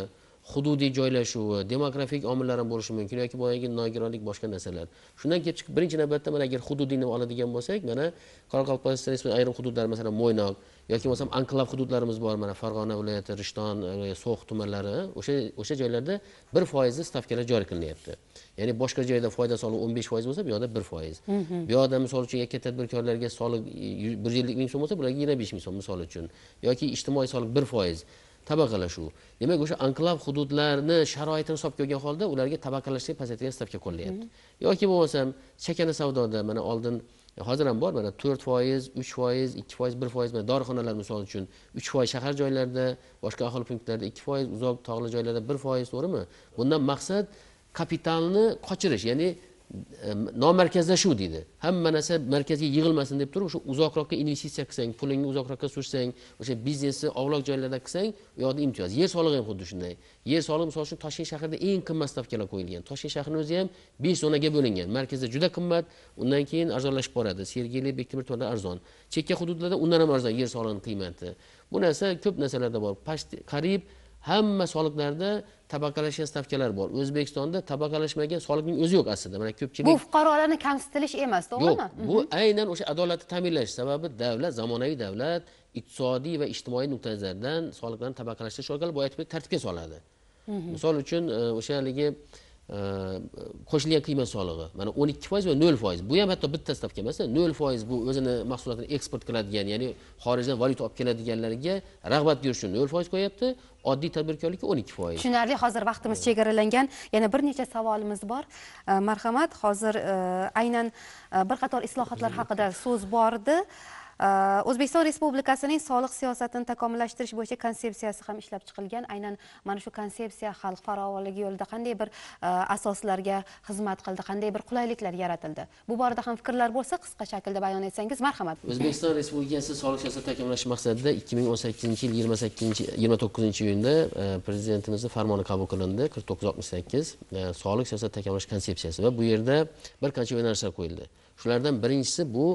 hududiy joylashuvi demografik omillar ham bo'lishi mumkin yoki boyagi nogironlik boshqa narsalar shundan kelib chiqib birinchi navbatda mana agar hududiyni oladigan bo'lsak mana qoraqalpog'iston respublikasi ayrim hududlari masalan mo'ynoq yoki bo'lmasam anklav hududlarimiz bor mana farg'ona viloyati rishton e, so'x tumanlari o'sha o'sha joylarda bir foizli stavkalar joriy qilinyapti ya'ni boshqa joyda foyda solig'i o'n besh foiz bo'lsa bu yoqda bir foiz bu yoqda misol uchun yakka tadbirkorlarga soliq bir yillik ming so'm bo'lsa bularga yigirma besh ming so'm misol uchun yoki ijtimoiy soliq bir foiz tabaqalashuv demak o'sha anklav hududlarni sharoitini hisobga olgan holda ularga tabaqalashga pasaytirgan stavka qo'llayapti yoki bo'lmasam chakana savdoda mana oldin e, hozir ham bor mana to'rt foiz uch foiz ikki foiz bir foiz mana dorixonalar misol uchun uch foiz shahar joylarida boshqa aholi punktlarida ikki foiz uzoq tog'li joylarda bir foiz to'g'rimi bundan maqsad kapitalni qochirish ya'ni nomarkazlashuv deydi hamma narsa markazga yig'ilmasin deb turib o'sha uzoqroqqa investitsiya qilsang pulingni uzoqroqqa sursang o'sha biznesni ovloq joylarda qilsang u yoqda imtiyoz yer solig'i ham xuddi shunday yer solig'i misol uchun toshkent shahrida eng qimmat stavkalar qo'yilgan toshkent shahrini o'zi ham besh zonaga bo'lingan markazda juda qimmat undan keyin arzonlashib boradi sergeli bektemir tumanida arzon chekka hududlarda undan ham arzon yer solig'ini qiymati bu narsa ko'p narsalarda bor почти qariyb hamma soliqlarda tabaqalashgan stavkalar bor o'zbekistonda tabaqalashmagan soliqning o'zi yo'q aslida mana ko'pchilik bu fuqarolarni kamsitilish emas to'g'rimi yo'q bu aynan o'sha adolatni ta'minlash sababi davlat zamonaviy davlat iqtisodiy va ijtimoiy nuqtai nazardan soliqlarni tabaqalashtirish orqali boya aytib tartibga soladi misol uchun e, o'sha haligi qo'shilgan qiymat solig'i mana o'n ikki foiz va nol foiz bu ham hatto bitta stavka emas nol foiz bu o'zini mahsulotini eksport qiladigan ya'ni xorijdan valyuta olib keladiganlarga rag'bat berish uchun nol foiz qo'yapti oddiy tadbirkorlikka o'n ikki foiz tushunarli hozir vaqtimiz chegaralangan yana bir necha savolimiz bor marhamat hozir e, aynan e, bir qator islohotlar haqida so'z bordi Э, o'zbekiston respublikasining soliq siyosatini takomillashtirish bo'yicha konsepsiyasi ham ishlab chiqilgan aynan mana shu konsepsiya xalq farovonligi yo'lida qanday bir e, asoslarga xizmat qildi qanday bir qulayliklar yaratildi bu borada ham fikrlar bo'lsa qisqa shaklda bayon etsangiz marhamat o'zbekiston respublikasi soliq siyosatini takomillashtirish maqsadida ikki ming o'n sakkizinchi yil yigirma sakkizinchi yigirma to'qqizinchi iyunda e, prezidentimizni farmoni qabul qilindi qirq to'qqiz oltmish sakkiz e, soliq siyosatini takomillashtirish konsepsiyasi va bu yerda bir qancha yo'nalishlar qo'yildi shulardan birinchisi bu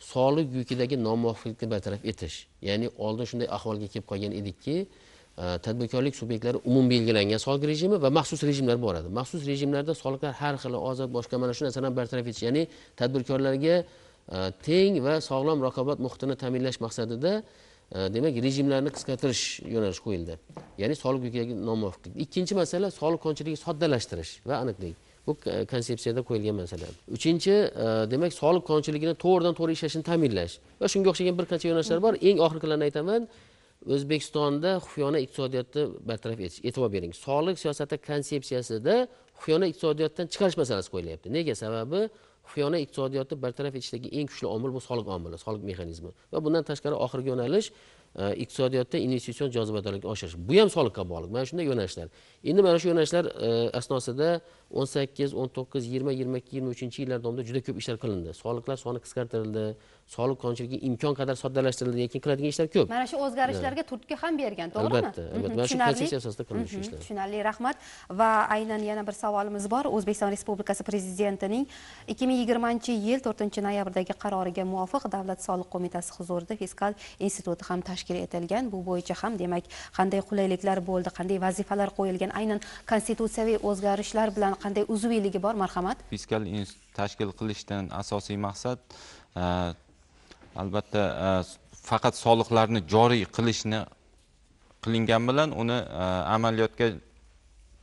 soliq yukidagi nomuvofiqlikni bartaraf etish ya'ni oldin shunday ahvolga kelib qolgan edikki e, tadbirkorlik subyektlari umum belgilangan soliq rejimi va maxsus rejimlar bor edi maxsus rejimlarda soliqlar har xil ozod boshqa mana shu narsalarni bartaraf etish ya'ni tadbirkorlarga e, teng va sog'lom raqobat muhitini ta'minlash maqsadida e, demak rejimlarni qisqartirish yo'nalishi qo'yildi ya'ni soliq yukidagi nomuvofiqlik ikkinchi masala soliq konchiligini soddalashtirish va aniqlik bu konsepsiyada qo'yilgan masala uchinchi e, demak soliq qonunchiligini to'g'ridan to'g'ri ishlashini ta'minlash va shunga o'xshagan bir qancha yo'nalishlar bor eng oxirgilarini aytaman o'zbekistonda xufyona iqtisodiyotni bartaraf etish e'tibor bering soliq siyosati konsepsiyasida xufyona iqtisodiyotdan chiqarish masalasi qo'yilyapti nega sababi xufyona iqtisodiyotni bartaraf etishdagi eng kuchli omil bu soliq omili soliq mexanizmi va bundan tashqari oxirgi yo'nalish iqtisodiyotda investitsion jozibadorlikni oshirish bu ham soliqqa bog'liq mana shunday yo'nalishlar endi mana shu yo'nalishlar e, asnosida o'n sakkiz o'n to'qqiz yigirma yigirma ikki yigirma uchinchi yillar davomida juda ko'p ishlar qilindi soliqlar soni qisqartirildi soliq qonunchiligi imkon qadar soddalashtirildi lekin qiladigan ishlar ko'p mana shu o'zgarishlarga turtki ham bergan to'g'rimi albatta albatta mana shu mhmm, konsepsiya asosida qilingan shu mhmm, ishlar tushunarli rahmat va aynan yana bir savolimiz bor o'zbekiston respublikasi prezidentining ikki ming yigirmanchi yil to'rtinchi noyabrdagi qaroriga muvofiq davlat soliq qo'mitasi huzurida fiskal instituti ham tashkil tashkil etilgan bu bo'yicha ham demak qanday qulayliklar bo'ldi qanday vazifalar qo'yilgan aynan konstitutsiyaviy o'zgarishlar bilan qanday uzviyligi bor marhamat fiskal institut tashkil qilishdan asosiy maqsad e, albatta e, faqat soliqlarni joriy qilishni qilingan bilan uni e, amaliyotga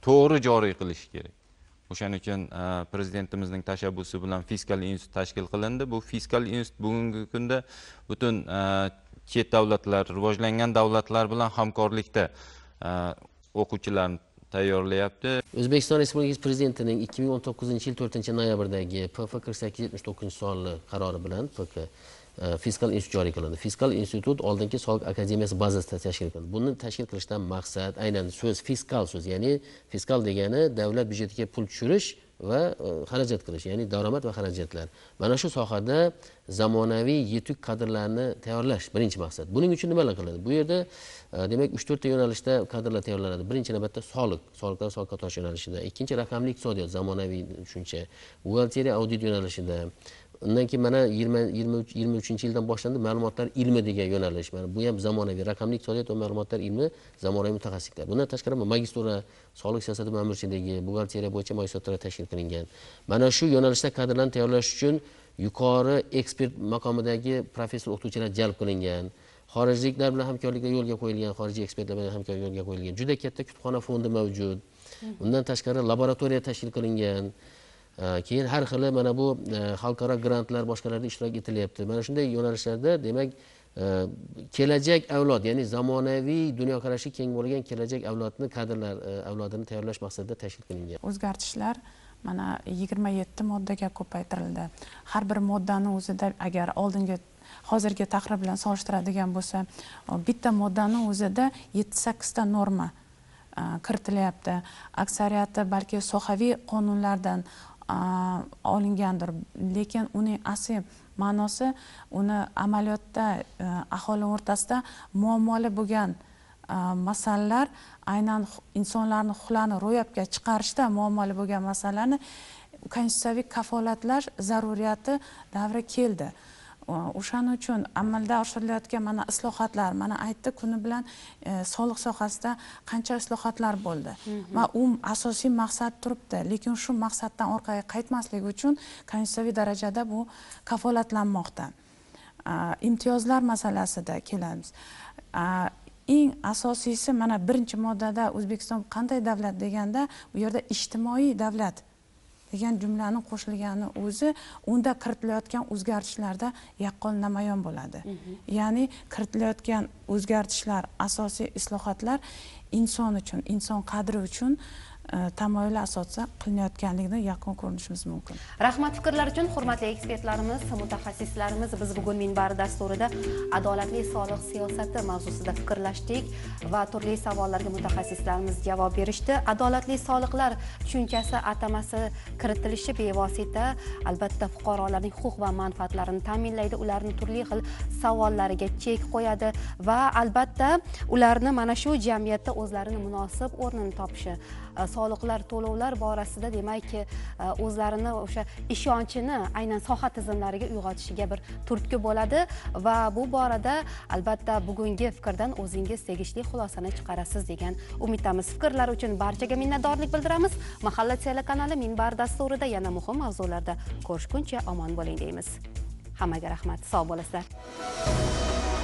to'g'ri joriy qilish kerak o'shaning uchun prezidentimizning tashabbusi bilan fiskal institut tashkil qilindi bu fiskal institut bugungi kunda butun chet davlatlar rivojlangan davlatlar bilan hamkorlikda e, o'quvchilarni tayyorlayapti o'zbekiston respublikasi prezidentining 2019 yil 4 noyabrdagi pf 4879 sonli qarori bilan pk e, fiskal institut joriy qilindi fiskal institut oldingi soliq akademiyasi bazasida tashkil qilindi buni tashkil qilishdan maqsad aynan so'z fiskal so'z ya'ni fiskal degani davlat byudjetiga pul tushirish va e, xarajat qilish ya'ni daromad va xarajatlar mana shu sohada zamonaviy yetuk kadrlarni tayyorlash birinchi maqsad buning uchun nimalar qilinadi bu yerda e, demak uch to'rtta yo'nalishda kadrlar tayyorlanadi birinchi navbatda soliq soliqlar soliqqa tortish yo'nalishida ikkinchi raqamli iqtisodiyot zamonaviy tushuncha buxgalteriya audit yo'nalishida undan keyin mana yigirma yigirma uch yigirma uchinchi yildan boshlandi ma'lumotlar ilmi degan yo'nalish mana bu ham zamonaviy raqamli iqtisodiyot va ma'lumotlar ilmi zamonaviy mutaxassisliklar bundan tashqari magistratura soliq siyosati ma'murchiligi buxgalteriya bo'yicha magistratura tashkil qilingan mana shu yo'nalishda kadrlarni tayyorlash uchun yuqori ekspert maqomidagi professor o'qituvchilar jalb qilingan xorijliklar bilan hamkorlikda yo'lga qo'yilgan xorijiy ekspertlar bilan hamkorlik yo'lga qo'yilgan juda katta kutubxona fondi mavjud undan tashqari laboratoriya tashkil qilingan keyin har xili mana bu e, xalqaro grantlar boshqalarda ishtirok etilyapti mana shunday yo'nalishlarda demak e, kelajak avlod ya'ni zamonaviy dunyoqarashi keng bo'lgan kelajak avlodni kadrlar e, avlodini tayyorlash maqsadida tashkil qilingan o'zgartishlar mana yigirma yetti moddaga ko'paytirildi har bir moddani o'zida agar oldingi hozirgi tahrir bilan solishtiradigan bo'lsa bitta moddani o'zida yetti sakkizta norma kiritilyapti aksariyati balki sohaviy qonunlardan olingandir lekin uning asl ma'nosi uni amaliyotda e, aholi o'rtasida muammoli bo'lgan e, masalalar aynan insonlarni huquqlarini ro'yobga chiqarishda muammoli bo'lgan masalalarni konstitutsiyaviy kafolatlash zaruriyati davri keldi o'shaning uchun amalda oshirilayotgan mana islohotlar mana aytdi kuni bilan e, soliq sohasida qancha islohotlar bo'ldi va u asosiy maqsad turibdi lekin shu maqsaddan orqaga qaytmaslik uchun konstitutsiyaviy darajada bu kafolatlanmoqda imtiyozlar masalasida kelamiz eng asosiysi mana birinchi moddada o'zbekiston qanday davlat deganda u yerda ijtimoiy davlat degan jumlani qo'shilgani o'zi unda kiritilayotgan o'zgarishlarda yaqqol namoyon bo'ladi ya'ni kiritilayotgan o'zgartishlar asosiy islohotlar inson uchun inson qadri uchun tamoyili э, asosida qilinayotganligini yaqin ko'rinishimiz mumkin rahmat fikrlar uchun hurmatli ekspertlarimiz mutaxassislarimiz biz bugun minbar dasturida adolatli soliq siyosati mavzusida fikrlashdik va turli savollarga mutaxassislarimiz javob berishdi adolatli soliqlar tushunchasi atamasi kiritilishi bevosita albatta fuqarolarning huquq va manfaatlarini ta'minlaydi ularni turli xil savollariga chek qo'yadi va albatta ularni mana shu jamiyatda o'zlarini munosib o'rnini topishi E, soliqlar to'lovlar borasida demak e, o'zlarini o'sha ishonchini aynan soha tizimlariga uyg'otishiga bir turtki bo'ladi va bu borada albatta bugungi fikrdan o'zingiz tegishli xulosani chiqarasiz degan umiddamiz fikrlar uchun barchaga minnatdorlik bildiramiz mahalla telekanali minbar dasturida yana muhim mavzularda ko'rishguncha omon bo'ling deymiz hammaga rahmat sog' bo'lasizlar